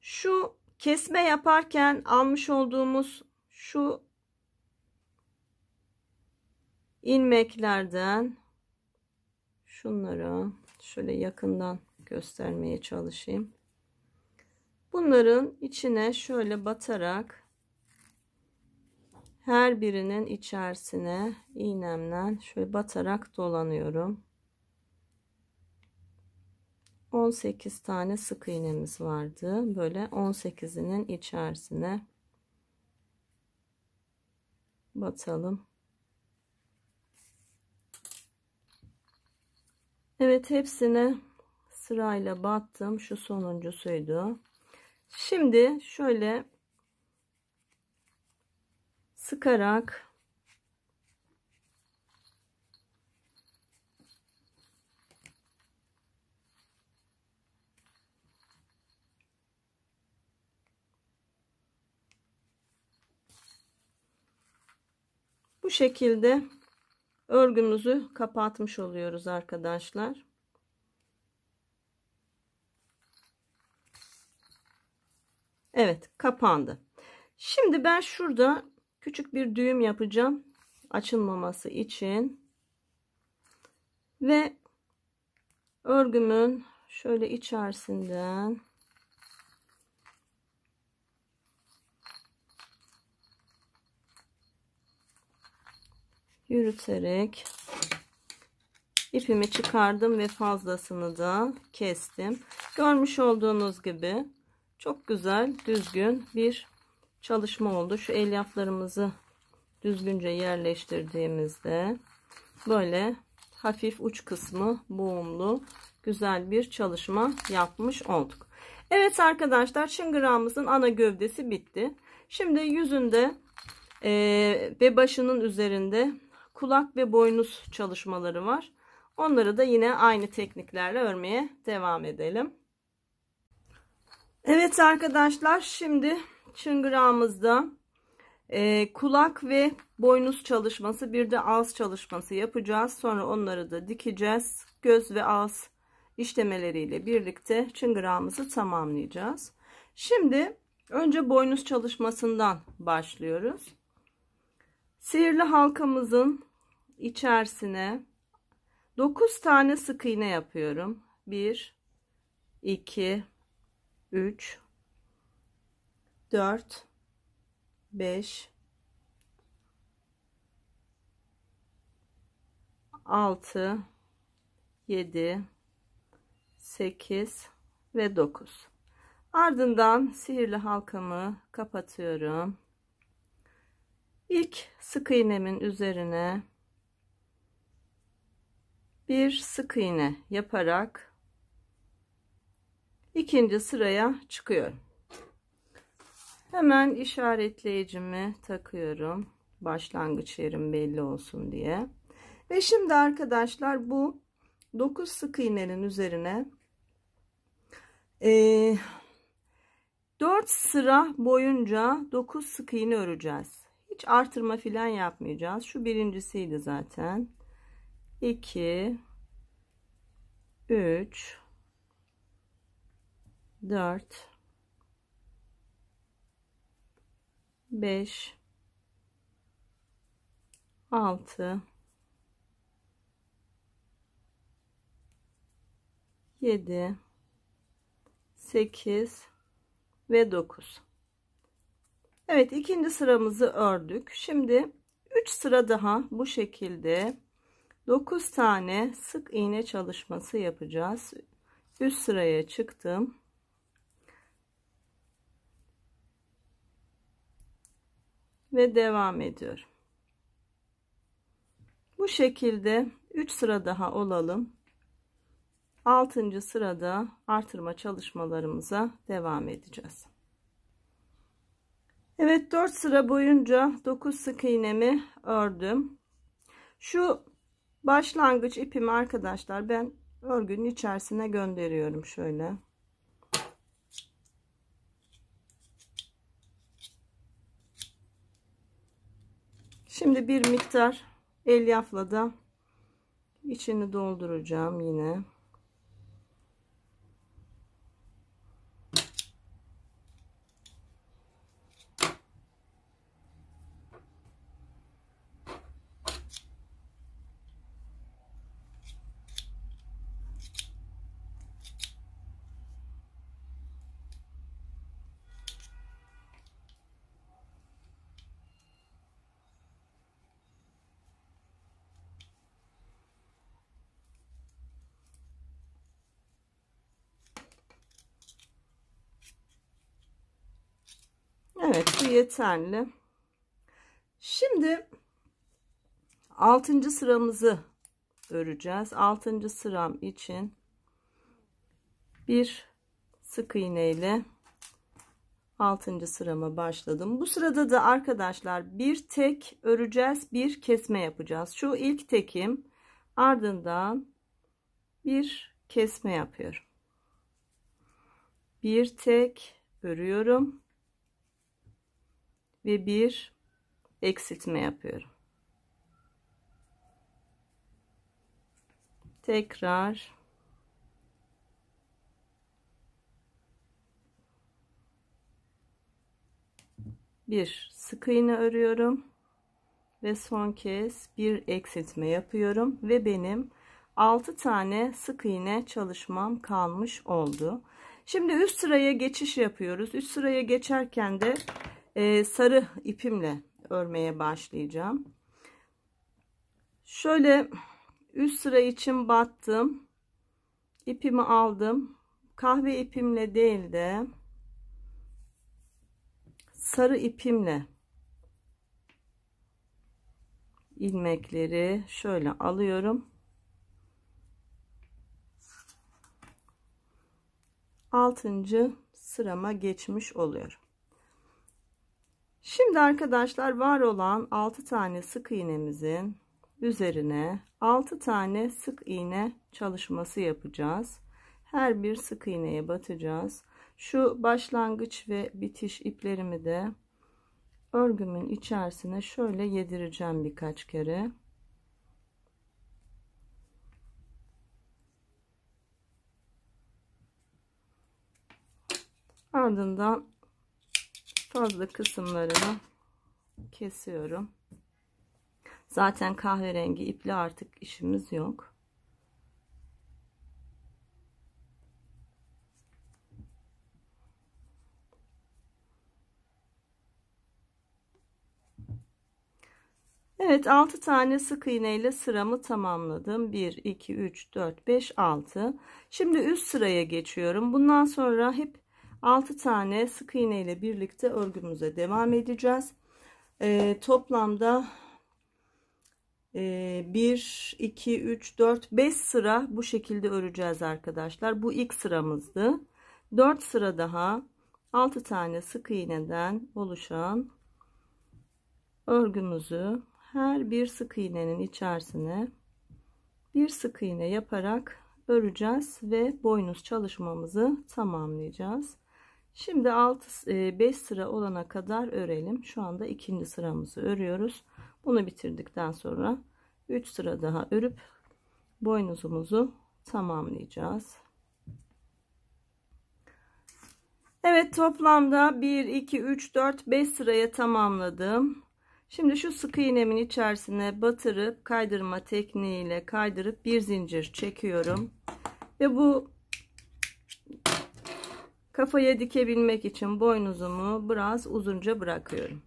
şu kesme yaparken almış olduğumuz şu ilmeklerden şunları şöyle yakından göstermeye çalışayım. Bunların içine şöyle batarak her birinin içerisine iğnemden şöyle batarak dolanıyorum. 18 tane sık iğnemiz vardı. Böyle 18'inin içerisine batalım. Evet hepsini sırayla battım. Şu sonuncusuydu. Şimdi şöyle sıkarak bu şekilde örgümüzü kapatmış oluyoruz arkadaşlar. Evet kapandı. Şimdi ben şurada küçük bir düğüm yapacağım. Açılmaması için. Ve örgümün şöyle içerisinden yürüterek ipimi çıkardım ve fazlasını da kestim. Görmüş olduğunuz gibi çok güzel düzgün bir çalışma oldu. Şu elyaflarımızı düzgünce yerleştirdiğimizde böyle hafif uç kısmı boğumlu güzel bir çalışma yapmış olduk. Evet arkadaşlar şıngırağımızın ana gövdesi bitti. Şimdi yüzünde ve başının üzerinde kulak ve boynuz çalışmaları var. Onları da yine aynı tekniklerle örmeye devam edelim. Evet arkadaşlar şimdi çıngırağımızda e, kulak ve boynuz çalışması bir de ağız çalışması yapacağız. Sonra onları da dikeceğiz. Göz ve ağız işlemeleriyle birlikte çıngırağımızı tamamlayacağız. Şimdi önce boynuz çalışmasından başlıyoruz. Sihirli halkamızın içerisine 9 tane sık iğne yapıyorum. 1 2 3 4 5 6 7 8 ve 9 ardından sihirli halkamı kapatıyorum ilk sık iğnemin üzerine bir sık iğne yaparak ikinci sıraya çıkıyorum. Hemen işaretleyicimi takıyorum. Başlangıç yerim belli olsun diye. Ve şimdi arkadaşlar bu 9 sık iğnenin üzerine e, 4 sıra boyunca 9 sık iğne öreceğiz. Hiç artırma filan yapmayacağız. Şu birincisiydi zaten. 2 3 4 5 6 7 8 ve 9 Evet ikinci sıramızı ördük şimdi 3 sıra daha bu şekilde 9 tane sık iğne çalışması yapacağız. Üst sıraya çıktım. Ve devam ediyorum. Bu şekilde 3 sıra daha olalım. 6. sırada artırma çalışmalarımıza devam edeceğiz. Evet 4 sıra boyunca 9 sık iğnemi ördüm. Şu başlangıç ipimi arkadaşlar ben örgünün içerisine gönderiyorum şöyle şimdi bir miktar elyafla da içini dolduracağım yine yeterli. Şimdi 6. sıramızı öreceğiz. 6. sıram için bir sık iğne ile 6. sırama başladım. Bu sırada da arkadaşlar bir tek öreceğiz, bir kesme yapacağız. Şu ilk tekim ardından bir kesme yapıyorum. Bir tek örüyorum ve bir eksiltme yapıyorum. Tekrar bir sık iğne örüyorum ve son kez bir eksiltme yapıyorum ve benim 6 tane sık iğne çalışmam kalmış oldu. Şimdi üst sıraya geçiş yapıyoruz. Üst sıraya geçerken de ee, sarı ipimle örmeye başlayacağım. Şöyle üst sıra için battım. ipimi aldım. Kahve ipimle değil de sarı ipimle ilmekleri şöyle alıyorum. Altıncı sırama geçmiş oluyorum. Şimdi arkadaşlar var olan 6 tane sık iğnemizin üzerine 6 tane sık iğne çalışması yapacağız. Her bir sık iğneye batacağız. Şu başlangıç ve bitiş iplerimi de örgümün içerisine şöyle yedireceğim birkaç kere. Ardından fazla kısımlarını kesiyorum. Zaten kahverengi ipli artık işimiz yok. Evet 6 tane sık iğne ile sıramı tamamladım. 1 2 3 4 5 6. Şimdi üst sıraya geçiyorum. Bundan sonra hep 6 tane sık iğne ile birlikte örgümüze devam edeceğiz. E, toplamda e, 1, 2, 3, 4, 5 sıra bu şekilde öreceğiz arkadaşlar. Bu ilk sıramızdı. 4 sıra daha 6 tane sık iğneden oluşan örgümüzü her bir sık iğnenin içerisine bir sık iğne yaparak öreceğiz ve boynuz çalışmamızı tamamlayacağız. Şimdi 6 5 e, sıra olana kadar örelim. Şu anda ikinci sıramızı örüyoruz. Bunu bitirdikten sonra 3 sıra daha örüp boynuzumuzu tamamlayacağız. Evet toplamda 1 2 3 4 5 sıraya tamamladım. Şimdi şu sık iğnemin içerisine batırıp kaydırma tekniğiyle kaydırıp bir zincir çekiyorum. Ve bu Kafaya dikebilmek için boynuzumu biraz uzunca bırakıyorum.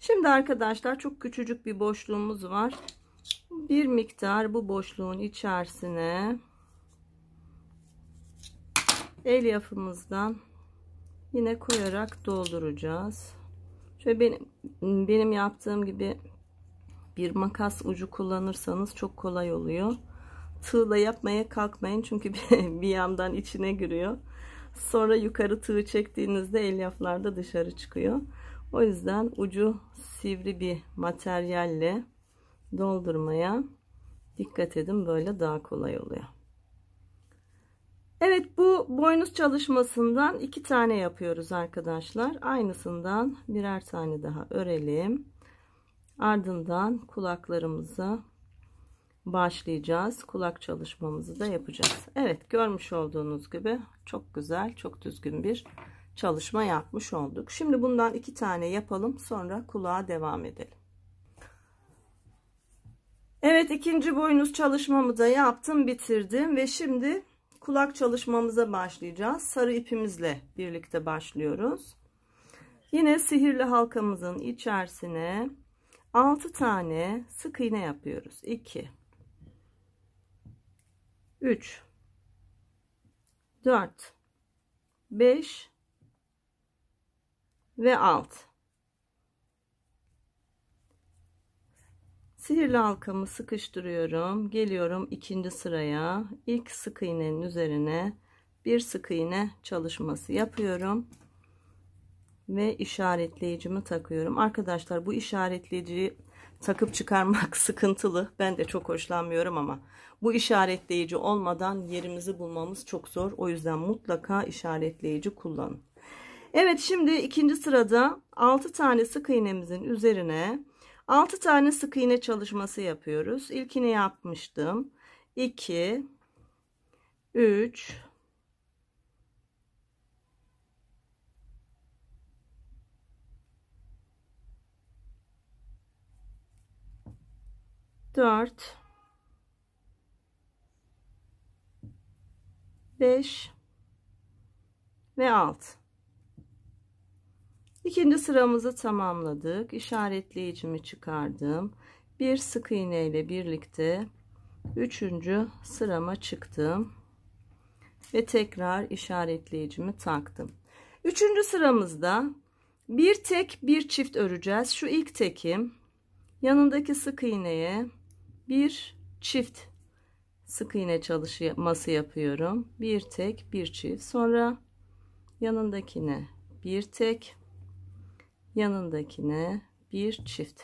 Şimdi arkadaşlar çok küçücük bir boşluğumuz var. Bir miktar bu boşluğun içerisine elyafımızdan yine koyarak dolduracağız. Şöyle benim, benim yaptığım gibi bir makas ucu kullanırsanız çok kolay oluyor. Tığla yapmaya kalkmayın çünkü bir yandan içine giriyor. Sonra yukarı tığ çektiğinizde elyaflar da dışarı çıkıyor. O yüzden ucu sivri bir materyalle doldurmaya dikkat edin. Böyle daha kolay oluyor. Evet bu boynuz çalışmasından iki tane yapıyoruz arkadaşlar. Aynısından birer tane daha örelim. Ardından kulaklarımızı başlayacağız. Kulak çalışmamızı da yapacağız. Evet görmüş olduğunuz gibi çok güzel çok düzgün bir çalışma yapmış olduk. Şimdi bundan iki tane yapalım sonra kulağa devam edelim. Evet ikinci boynuz çalışmamı da yaptım bitirdim ve şimdi kulak çalışmamıza başlayacağız. Sarı ipimizle birlikte başlıyoruz. Yine sihirli halkamızın içerisine 6 tane sık iğne yapıyoruz. 2 3 4 5 ve 6. sihirli halkamı sıkıştırıyorum geliyorum ikinci sıraya ilk sık iğnenin üzerine bir sık iğne çalışması yapıyorum ve işaretleyicimi takıyorum arkadaşlar bu işaretleyici takıp çıkarmak sıkıntılı ben de çok hoşlanmıyorum ama bu işaretleyici olmadan yerimizi bulmamız çok zor. O yüzden mutlaka işaretleyici kullanın. Evet şimdi ikinci sırada 6 tane sık iğnemizin üzerine 6 tane sık iğne çalışması yapıyoruz. İlkini yapmıştım. 2 3 4 5 ve 6 ikinci sıramızı tamamladık işaretleyicimi çıkardım bir sık iğne ile birlikte üçüncü sırama çıktım ve tekrar işaretleyicimi taktım üçüncü sıramızda bir tek bir çift öreceğiz şu ilk tekim yanındaki sık iğneye bir çift sık iğne çalışması yapıyorum. Bir tek, bir çift. Sonra yanındakine bir tek, yanındakine bir çift.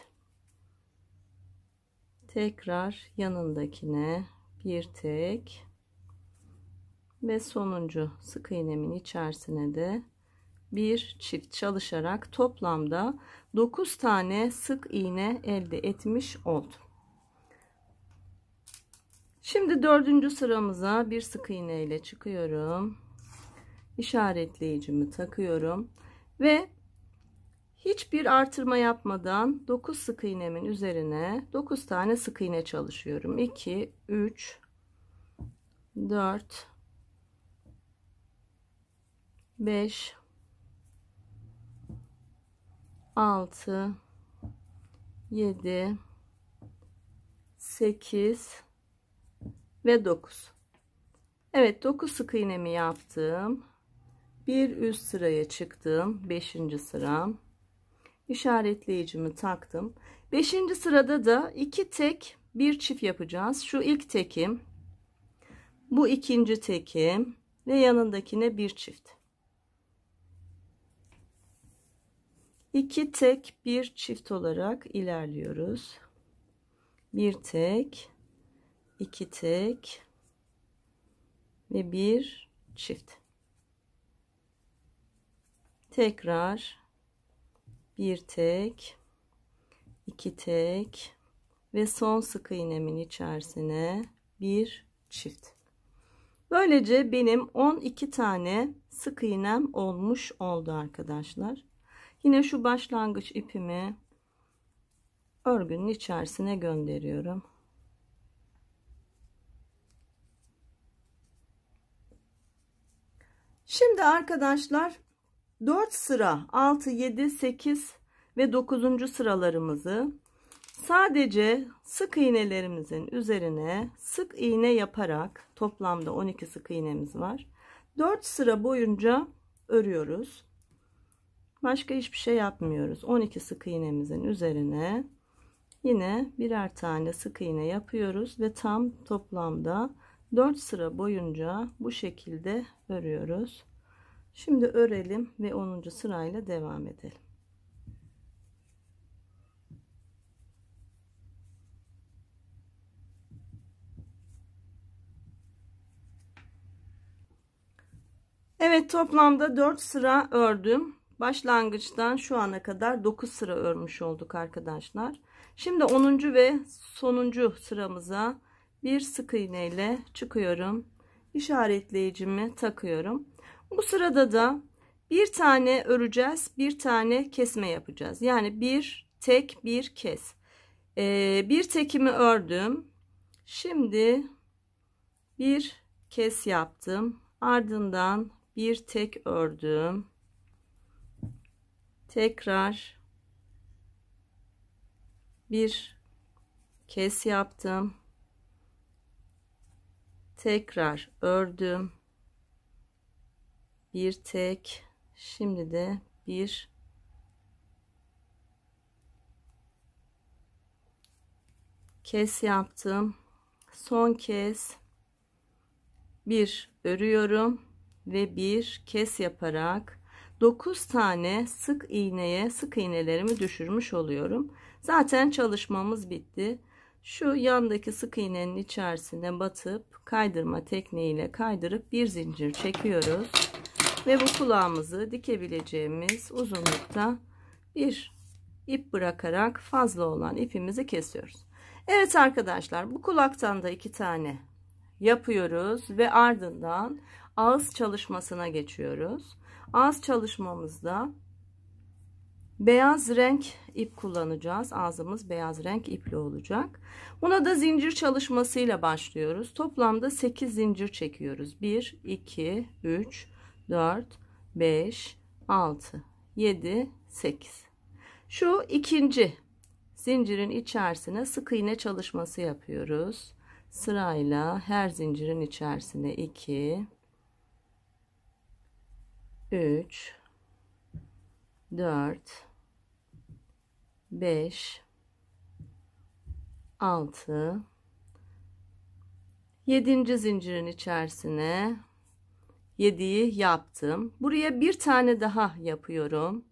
Tekrar yanındakine bir tek ve sonuncu sık iğnemin içerisine de bir çift çalışarak toplamda 9 tane sık iğne elde etmiş oldum. Şimdi dördüncü sıramıza bir sık iğne ile çıkıyorum. İşaretleyicimi takıyorum ve hiçbir artırma yapmadan 9 sık iğnemin üzerine 9 tane sık iğne çalışıyorum. 2, 3, 4, 5, 6, 7, 8, ve 9 Evet 9 sık iğnemi yaptım bir üst sıraya çıktım 5. sıram İşaretleyicimi taktım 5. sırada da iki tek bir çift yapacağız şu ilk tekim bu ikinci tekim ve yanındakine bir çift iki tek bir çift olarak ilerliyoruz bir tek iki tek ve bir çift tekrar bir tek iki tek ve son sık iğnemin içerisine bir çift böylece benim 12 tane sık iğnem olmuş oldu arkadaşlar yine şu başlangıç ipimi örgünün içerisine gönderiyorum Şimdi arkadaşlar 4 sıra 6 7 8 ve 9. sıralarımızı sadece sık iğnelerimizin üzerine sık iğne yaparak toplamda 12 sık iğnemiz var 4 sıra boyunca örüyoruz başka hiçbir şey yapmıyoruz 12 sık iğnemizin üzerine yine birer tane sık iğne yapıyoruz ve tam toplamda 4 sıra boyunca bu şekilde örüyoruz. Şimdi örelim ve 10. sırayla devam edelim. Evet toplamda 4 sıra ördüm. Başlangıçtan şu ana kadar 9 sıra örmüş olduk arkadaşlar. Şimdi 10. ve sonuncu sıramıza bir sık iğne ile çıkıyorum işaretleyicimi takıyorum bu sırada da bir tane öreceğiz bir tane kesme yapacağız yani bir tek bir kes ee, bir tekimi ördüm şimdi bir kes yaptım ardından bir tek ördüm tekrar bir kes yaptım tekrar ördüm bir tek şimdi de bir kes yaptım son kez bir örüyorum ve bir kes yaparak 9 tane sık iğneye sık iğnelerimi düşürmüş oluyorum zaten çalışmamız bitti şu yandaki sık iğnenin içerisine batıp kaydırma tekniğiyle kaydırıp bir zincir çekiyoruz. Ve bu kulağımızı dikebileceğimiz uzunlukta bir ip bırakarak fazla olan ipimizi kesiyoruz. Evet arkadaşlar bu kulaktan da iki tane yapıyoruz ve ardından ağız çalışmasına geçiyoruz. Ağız çalışmamızda beyaz renk ip kullanacağız. Ağzımız beyaz renk ipli olacak. Buna da zincir çalışmasıyla başlıyoruz. Toplamda 8 zincir çekiyoruz. 1, 2, 3, 4, 5, 6, 7, 8. Şu ikinci zincirin içerisine sık iğne çalışması yapıyoruz. Sırayla her zincirin içerisine 2, 3, 4, 5 6 7. zincirin içerisine 7'yi yaptım. Buraya bir tane daha yapıyorum.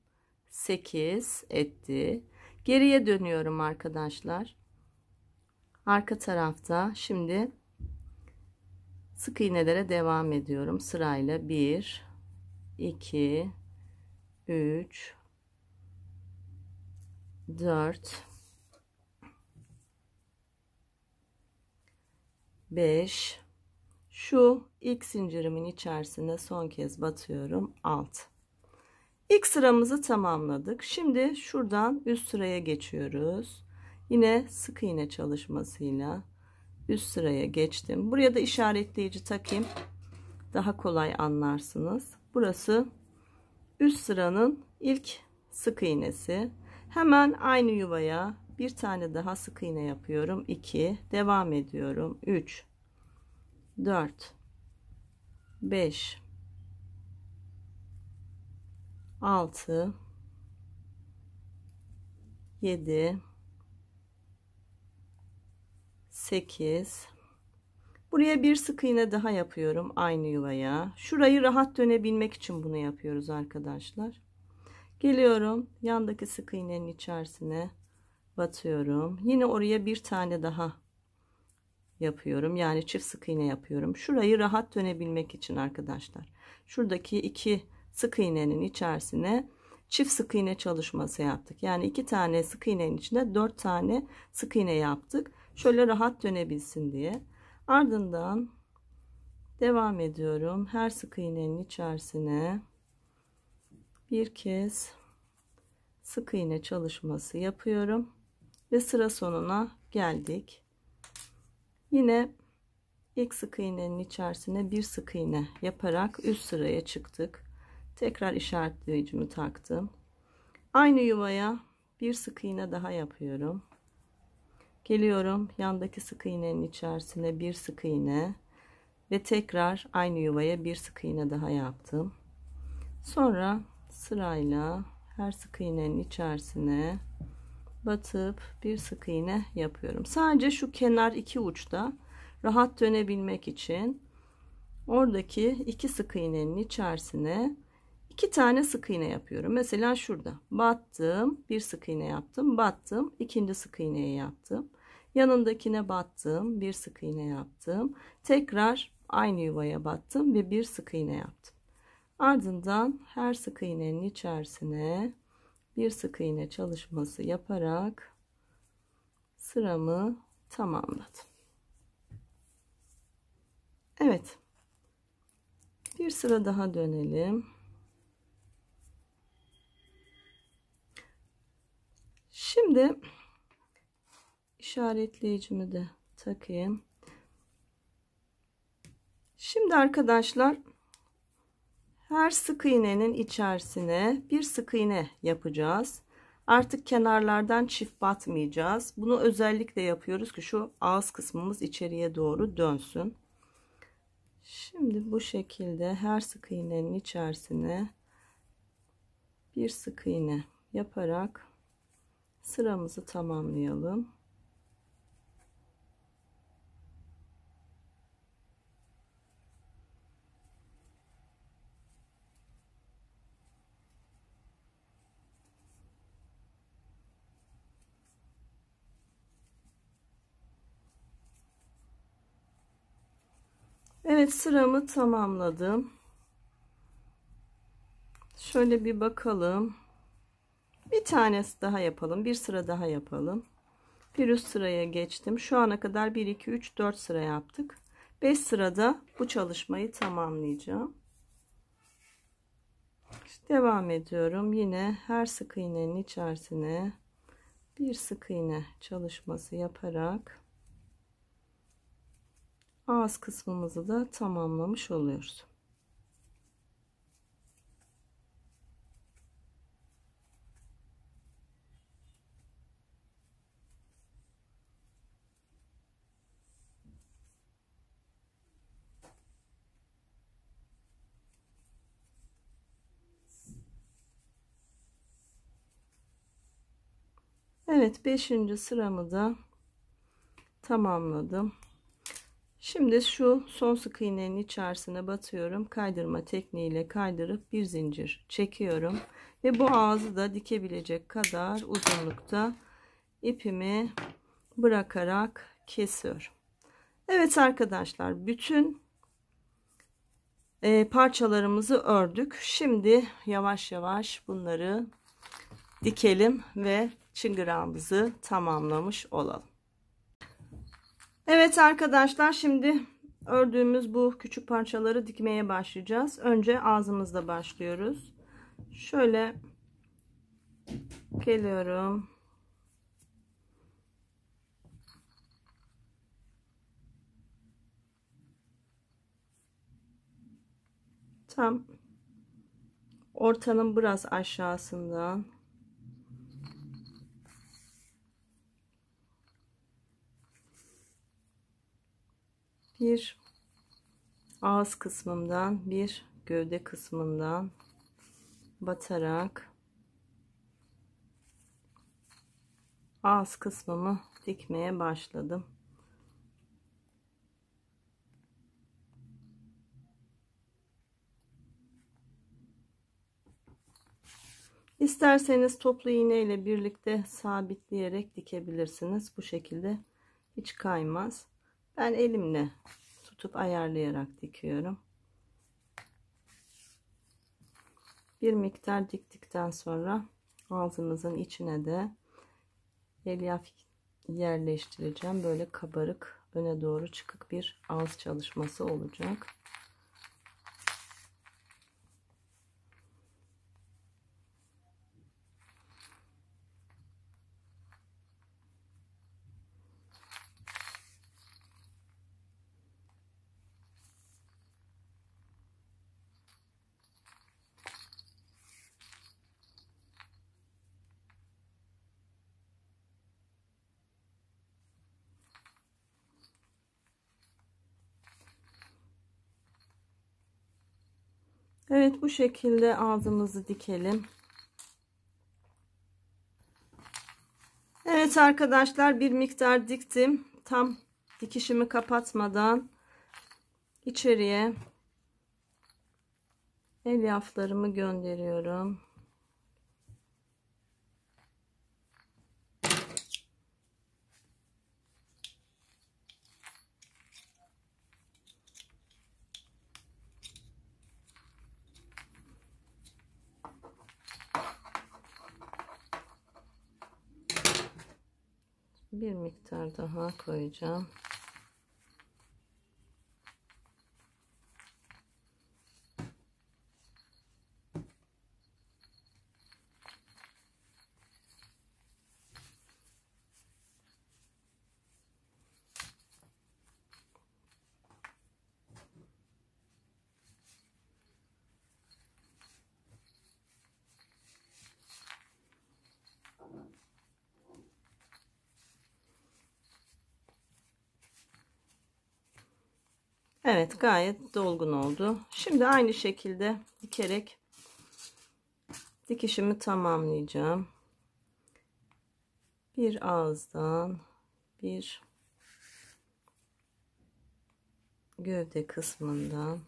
8 etti. Geriye dönüyorum arkadaşlar. Arka tarafta şimdi sık iğnelere devam ediyorum. Sırayla 1 2 3 4 5 şu ilk zincirimin içerisinde son kez batıyorum alt ilk sıramızı tamamladık şimdi şuradan üst sıraya geçiyoruz yine sık iğne çalışmasıyla üst sıraya geçtim buraya da işaretleyici takayım daha kolay anlarsınız burası üst sıranın ilk sık iğnesi hemen aynı yuvaya bir tane daha sık iğne yapıyorum 2 devam ediyorum 3 4 5 6 7 8 buraya bir sık iğne daha yapıyorum aynı yuvaya şurayı rahat dönebilmek için bunu yapıyoruz arkadaşlar Geliyorum yandaki sık iğnenin içerisine batıyorum. Yine oraya bir tane daha yapıyorum. Yani çift sık iğne yapıyorum. Şurayı rahat dönebilmek için arkadaşlar. Şuradaki iki sık iğnenin içerisine çift sık iğne çalışması yaptık. Yani iki tane sık iğnenin içinde dört tane sık iğne yaptık. Şöyle rahat dönebilsin diye. Ardından devam ediyorum. Her sık iğnenin içerisine bir kez sık iğne çalışması yapıyorum ve sıra sonuna geldik yine ilk sık iğnenin içerisine bir sık iğne yaparak üst sıraya çıktık tekrar işaretleyicimi taktım aynı yuvaya bir sık iğne daha yapıyorum geliyorum yandaki sık iğnenin içerisine bir sık iğne ve tekrar aynı yuvaya bir sık iğne daha yaptım sonra sırayla her sık iğnenin içerisine batıp bir sık iğne yapıyorum. Sadece şu kenar iki uçta rahat dönebilmek için oradaki iki sık iğnenin içerisine iki tane sık iğne yapıyorum. Mesela şurada battım, bir sık iğne yaptım, battım, ikinci sık iğneye yaptım. Yanındakine battım, bir sık iğne yaptım. Tekrar aynı yuvaya battım ve bir sık iğne yaptım. Ardından her sık iğnenin içerisine bir sık iğne çalışması yaparak sıramı tamamladım. Evet. Bir sıra daha dönelim. Şimdi işaretleyicimi de takayım. Şimdi arkadaşlar her sık iğnenin içerisine bir sık iğne yapacağız. Artık kenarlardan çift batmayacağız. Bunu özellikle yapıyoruz ki şu ağız kısmımız içeriye doğru dönsün. Şimdi bu şekilde her sık iğnenin içerisine bir sık iğne yaparak sıramızı tamamlayalım. Evet sıramı tamamladım. Şöyle bir bakalım. Bir tanesi daha yapalım. Bir sıra daha yapalım. Bir üst sıraya geçtim. Şu ana kadar 1, 2, 3, 4 sıra yaptık. 5 sırada bu çalışmayı tamamlayacağım. İşte devam ediyorum. Yine her sık iğnenin içerisine bir sık iğne çalışması yaparak ağız kısmımızı da tamamlamış oluyoruz. Evet 5. sıramı da tamamladım. Şimdi şu son sık iğnenin içerisine batıyorum. Kaydırma tekniğiyle kaydırıp bir zincir çekiyorum. Ve bu ağzı da dikebilecek kadar uzunlukta ipimi bırakarak kesiyorum. Evet arkadaşlar bütün e, parçalarımızı ördük. Şimdi yavaş yavaş bunları dikelim ve çıngırağımızı tamamlamış olalım. Evet arkadaşlar şimdi ördüğümüz bu küçük parçaları dikmeye başlayacağız. Önce ağzımızda başlıyoruz. Şöyle geliyorum. Tam ortanın biraz aşağısından bir ağız kısmından bir gövde kısmından batarak ağız kısmımı dikmeye başladım. İsterseniz toplu iğne ile birlikte sabitleyerek dikebilirsiniz. Bu şekilde hiç kaymaz. Ben elimle tutup ayarlayarak dikiyorum. Bir miktar diktikten sonra ağzımızın içine de elyaf yerleştireceğim. Böyle kabarık öne doğru çıkık bir ağız çalışması olacak. Evet bu şekilde ağzımızı dikelim. Evet arkadaşlar bir miktar diktim. Tam dikişimi kapatmadan içeriye elyaflarımı gönderiyorum. daha koyacağım. Evet gayet dolgun oldu. Şimdi aynı şekilde dikerek dikişimi tamamlayacağım. Bir ağızdan bir gövde kısmından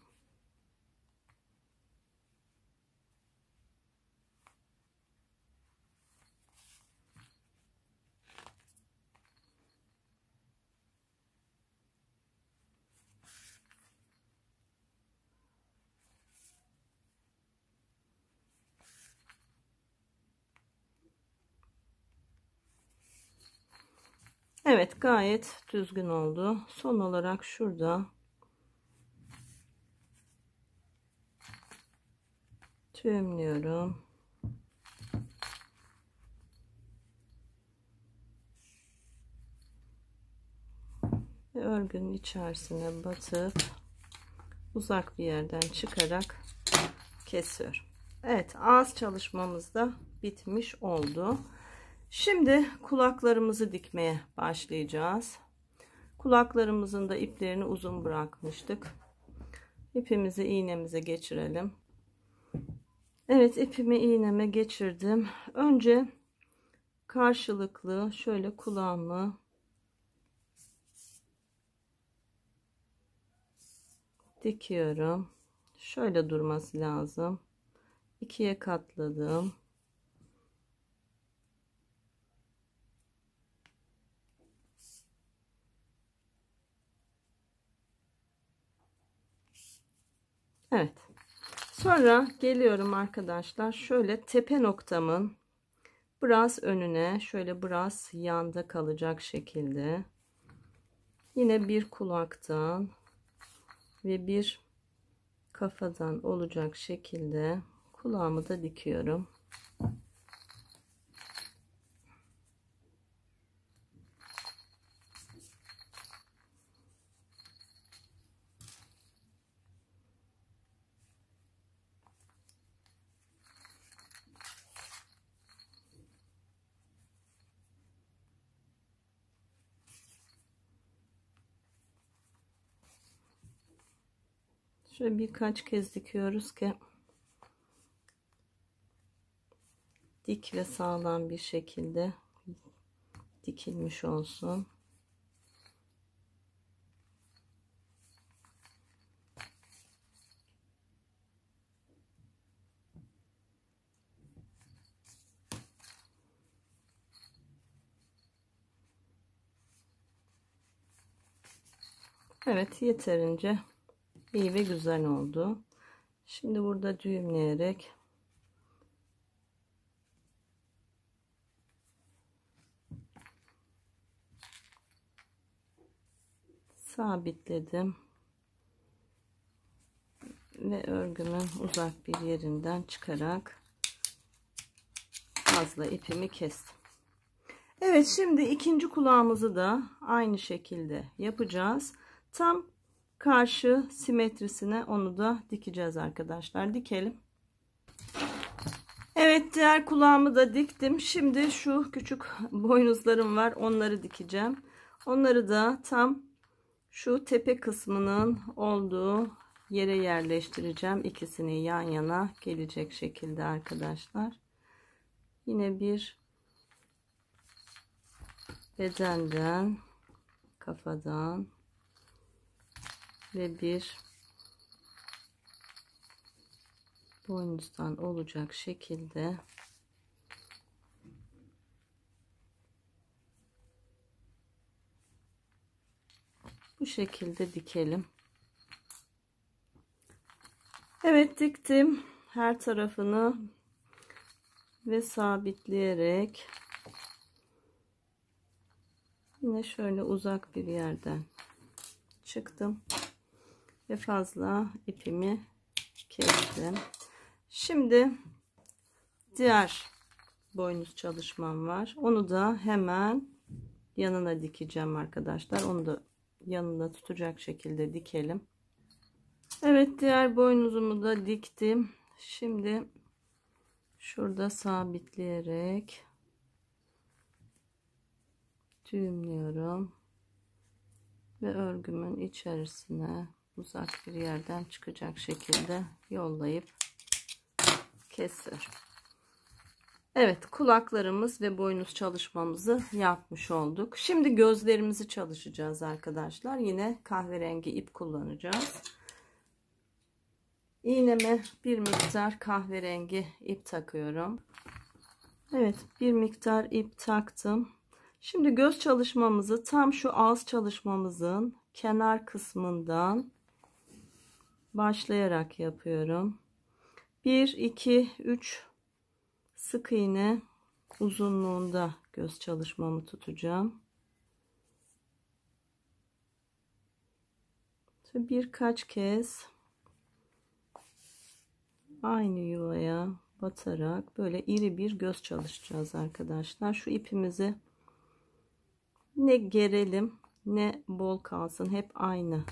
Evet gayet düzgün oldu. Son olarak şurada düğümlüyorum. Ve örgünün içerisine batıp uzak bir yerden çıkarak kesiyorum. Evet ağız çalışmamız da bitmiş oldu. Şimdi kulaklarımızı dikmeye başlayacağız. Kulaklarımızın da iplerini uzun bırakmıştık. İpimizi iğnemize geçirelim. Evet ipimi iğneme geçirdim. Önce karşılıklı şöyle kulağımı dikiyorum. Şöyle durması lazım. İkiye katladım. Evet. Sonra geliyorum arkadaşlar. Şöyle tepe noktamın biraz önüne şöyle biraz yanda kalacak şekilde yine bir kulaktan ve bir kafadan olacak şekilde kulağımı da dikiyorum. Şöyle birkaç kez dikiyoruz ki dik ve sağlam bir şekilde dikilmiş olsun. Evet yeterince İyi ve güzel oldu. Şimdi burada düğümleyerek sabitledim ve örgümü uzak bir yerinden çıkarak fazla ipimi kestim. Evet şimdi ikinci kulağımızı da aynı şekilde yapacağız. Tam karşı simetrisine onu da dikeceğiz arkadaşlar. Dikelim. Evet diğer kulağımı da diktim. Şimdi şu küçük boynuzlarım var. Onları dikeceğim. Onları da tam şu tepe kısmının olduğu yere yerleştireceğim. İkisini yan yana gelecek şekilde arkadaşlar. Yine bir bedenden kafadan ve bir boynuzdan olacak şekilde bu şekilde dikelim. Evet diktim her tarafını ve sabitleyerek yine şöyle uzak bir yerden çıktım ve fazla ipimi kestim. Şimdi diğer boynuz çalışmam var. Onu da hemen yanına dikeceğim arkadaşlar. Onu da yanında tutacak şekilde dikelim. Evet diğer boynuzumu da diktim. Şimdi şurada sabitleyerek düğümlüyorum ve örgümün içerisine uzak bir yerden çıkacak şekilde yollayıp kesiyorum. Evet kulaklarımız ve boynuz çalışmamızı yapmış olduk. Şimdi gözlerimizi çalışacağız arkadaşlar. Yine kahverengi ip kullanacağız. İğneme bir miktar kahverengi ip takıyorum. Evet bir miktar ip taktım. Şimdi göz çalışmamızı tam şu ağız çalışmamızın kenar kısmından başlayarak yapıyorum. 1 2 3 sık iğne uzunluğunda göz çalışmamı tutacağım. Birkaç kez aynı yuvaya batarak böyle iri bir göz çalışacağız arkadaşlar. Şu ipimizi ne gerelim ne bol kalsın. Hep aynı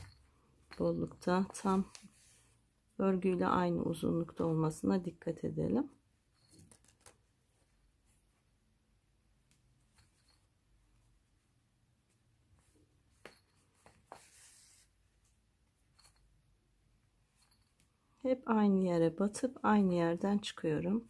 bollukta tam örgüyle aynı uzunlukta olmasına dikkat edelim. Hep aynı yere batıp aynı yerden çıkıyorum.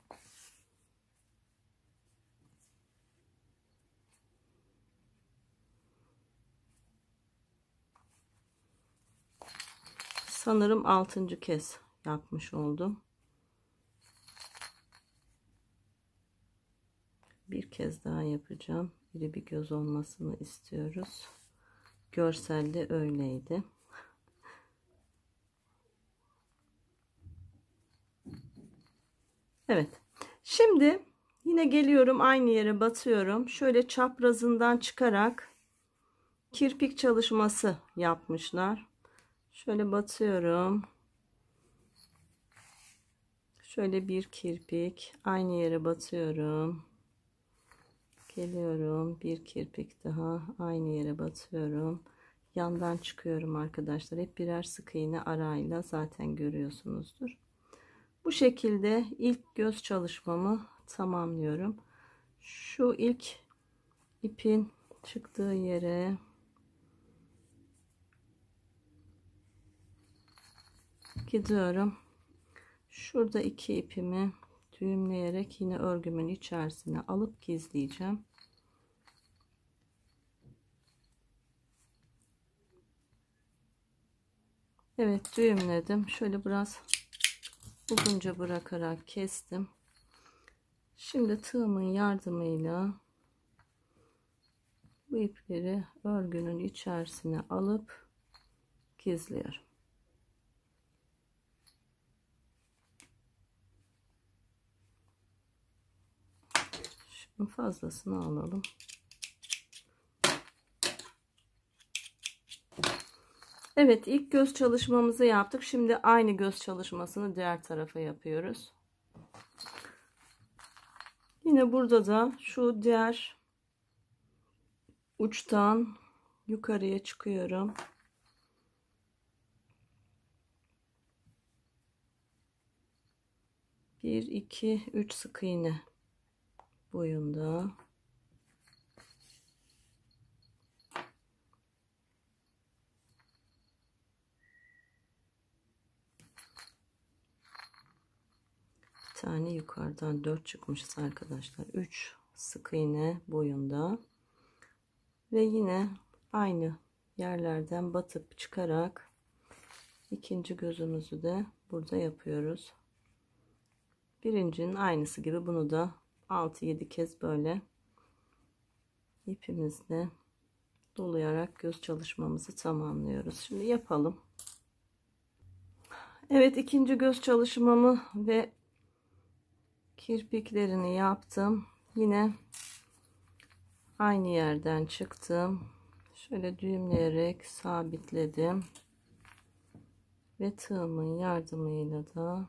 sanırım altıncı kez yapmış oldum. Bir kez daha yapacağım. Biri bir göz olmasını istiyoruz. Görselde öyleydi. Evet. Şimdi yine geliyorum aynı yere batıyorum. Şöyle çaprazından çıkarak kirpik çalışması yapmışlar. Şöyle batıyorum. Şöyle bir kirpik aynı yere batıyorum. Geliyorum bir kirpik daha aynı yere batıyorum. Yandan çıkıyorum arkadaşlar. Hep birer sık iğne arayla zaten görüyorsunuzdur. Bu şekilde ilk göz çalışmamı tamamlıyorum. Şu ilk ipin çıktığı yere gidiyorum şurada iki ipimi düğümleyerek yine örgümün içerisine alıp gizleyeceğim Evet düğümledim şöyle biraz uzunca bırakarak kestim şimdi tığımın yardımıyla bu ipleri örgünün içerisine alıp gizliyorum fazlasını alalım. Evet ilk göz çalışmamızı yaptık. Şimdi aynı göz çalışmasını diğer tarafa yapıyoruz. Yine burada da şu diğer uçtan yukarıya çıkıyorum. Bir, iki, üç sık iğne boyunda bir tane yukarıdan 4 çıkmışız arkadaşlar 3 sık iğne boyunda ve yine aynı yerlerden batıp çıkarak ikinci gözümüzü de burada yapıyoruz birincinin aynısı gibi bunu da 6-7 kez böyle ipimizle dolayarak göz çalışmamızı tamamlıyoruz. Şimdi yapalım. Evet ikinci göz çalışmamı ve kirpiklerini yaptım. Yine aynı yerden çıktım. Şöyle düğümleyerek sabitledim. Ve tığımın yardımıyla da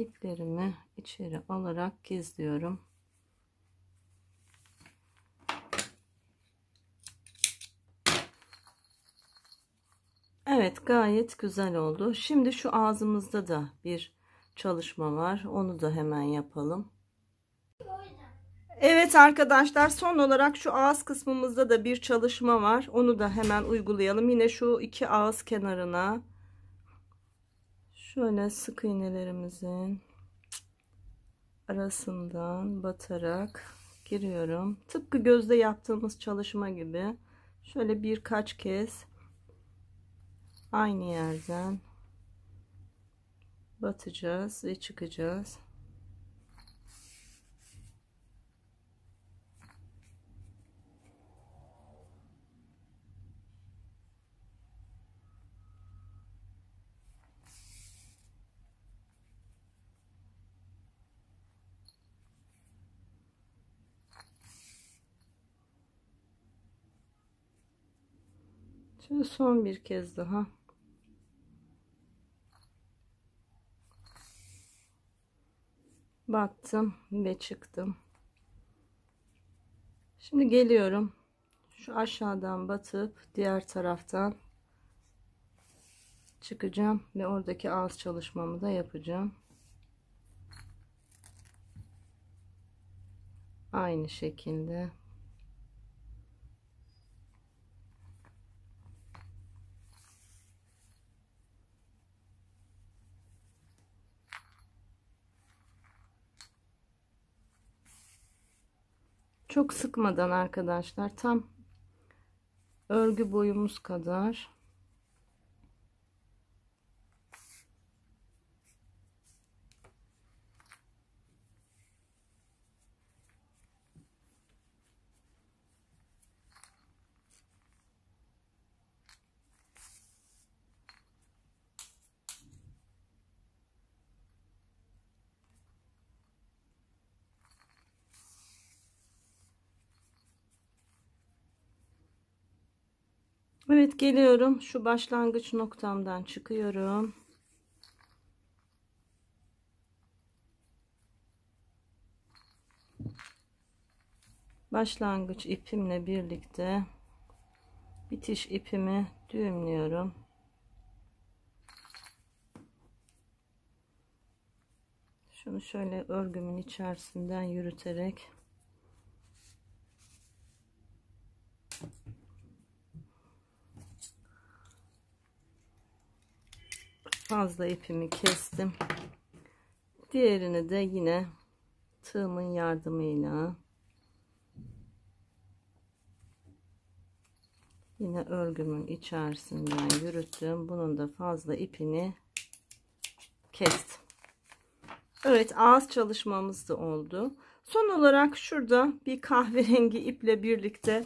iplerimi içeri alarak gizliyorum. Evet gayet güzel oldu. Şimdi şu ağzımızda da bir çalışma var. Onu da hemen yapalım. Evet arkadaşlar son olarak şu ağız kısmımızda da bir çalışma var. Onu da hemen uygulayalım. Yine şu iki ağız kenarına şöyle sık iğnelerimizin arasından batarak giriyorum. Tıpkı gözde yaptığımız çalışma gibi şöyle birkaç kez aynı yerden batacağız ve çıkacağız. Ve son bir kez daha. Battım ve çıktım. Şimdi geliyorum. Şu aşağıdan batıp diğer taraftan çıkacağım ve oradaki ağız çalışmamı da yapacağım. Aynı şekilde. Çok sıkmadan arkadaşlar tam örgü boyumuz kadar Evet geliyorum. Şu başlangıç noktamdan çıkıyorum. Başlangıç ipimle birlikte bitiş ipimi düğümlüyorum. Şunu şöyle örgümün içerisinden yürüterek fazla ipimi kestim. Diğerini de yine tığımın yardımıyla yine örgümün içerisinden yürüttüm. Bunun da fazla ipini kestim. Evet ağız çalışmamız da oldu. Son olarak şurada bir kahverengi iple birlikte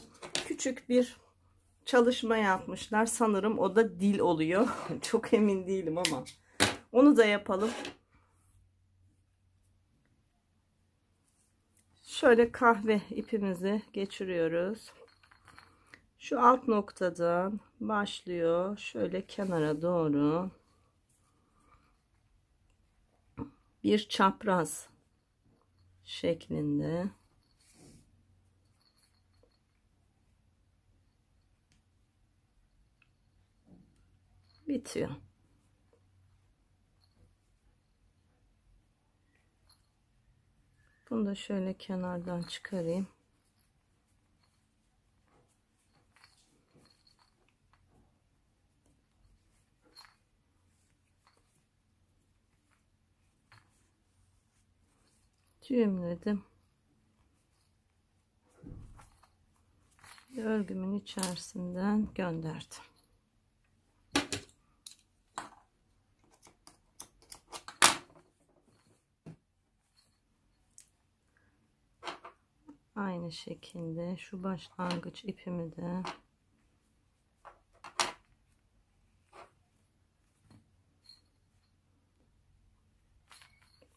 küçük bir çalışma yapmışlar. Sanırım o da dil oluyor. Çok emin değilim ama. Onu da yapalım. Şöyle kahve ipimizi geçiriyoruz. Şu alt noktadan başlıyor. Şöyle kenara doğru. Bir çapraz şeklinde. bitiyor. Bunu da şöyle kenardan çıkarayım. düğümledim. Örgümün içerisinden gönderdim. aynı şekilde şu başlangıç ipimi de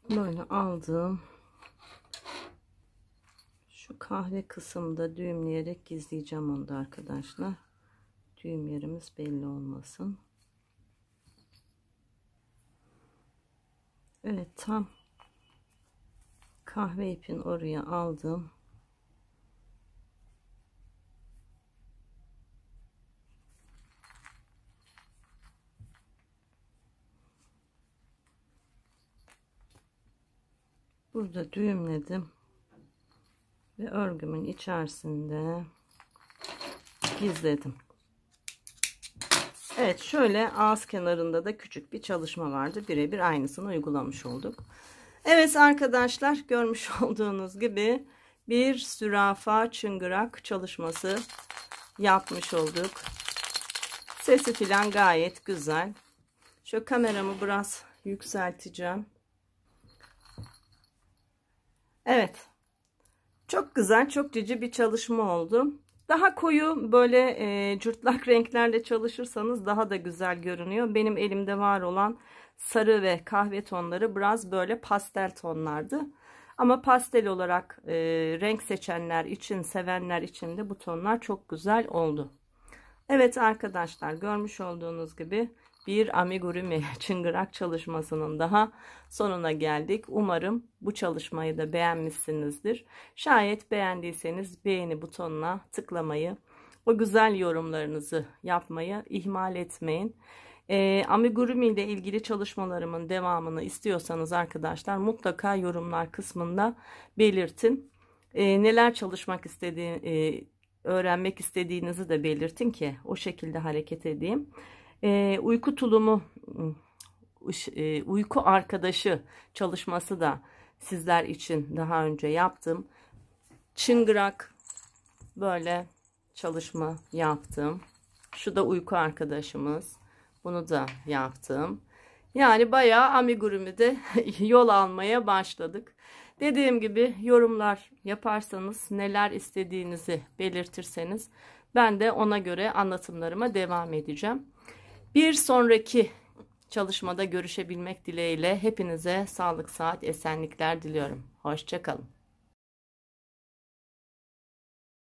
böyle aldım şu kahve kısımda düğümleyerek gizleyeceğim onu da arkadaşlar düğüm yerimiz belli olmasın Evet tam kahve ipin oraya aldım burada düğümledim ve örgümün içerisinde gizledim Evet şöyle ağız kenarında da küçük bir çalışma vardı birebir aynısını uygulamış olduk Evet arkadaşlar görmüş olduğunuz gibi bir sürafa çıngırak çalışması yapmış olduk sesi filan gayet güzel şu kameramı biraz yükselteceğim Evet. Çok güzel, çok cici bir çalışma oldu. Daha koyu böyle e, cırtlak renklerle çalışırsanız daha da güzel görünüyor. Benim elimde var olan sarı ve kahve tonları biraz böyle pastel tonlardı. Ama pastel olarak e, renk seçenler için, sevenler için de bu tonlar çok güzel oldu. Evet arkadaşlar görmüş olduğunuz gibi bir amigurumi çıngırak çalışmasının daha sonuna geldik. Umarım bu çalışmayı da beğenmişsinizdir. Şayet beğendiyseniz beğeni butonuna tıklamayı, o güzel yorumlarınızı yapmayı ihmal etmeyin. E, amigurumi ile ilgili çalışmalarımın devamını istiyorsanız arkadaşlar mutlaka yorumlar kısmında belirtin. E, neler çalışmak istediğiniz e, öğrenmek istediğinizi de belirtin ki o şekilde hareket edeyim. E, uyku tulumu, ıı, e, uyku arkadaşı çalışması da sizler için daha önce yaptım. Çıngırak böyle çalışma yaptım. Şu da uyku arkadaşımız. Bunu da yaptım. Yani bayağı amigurumi de yol almaya başladık. Dediğim gibi yorumlar yaparsanız neler istediğinizi belirtirseniz ben de ona göre anlatımlarıma devam edeceğim. Bir sonraki çalışmada görüşebilmek dileğiyle hepinize sağlık, saat, esenlikler diliyorum. Hoşçakalın.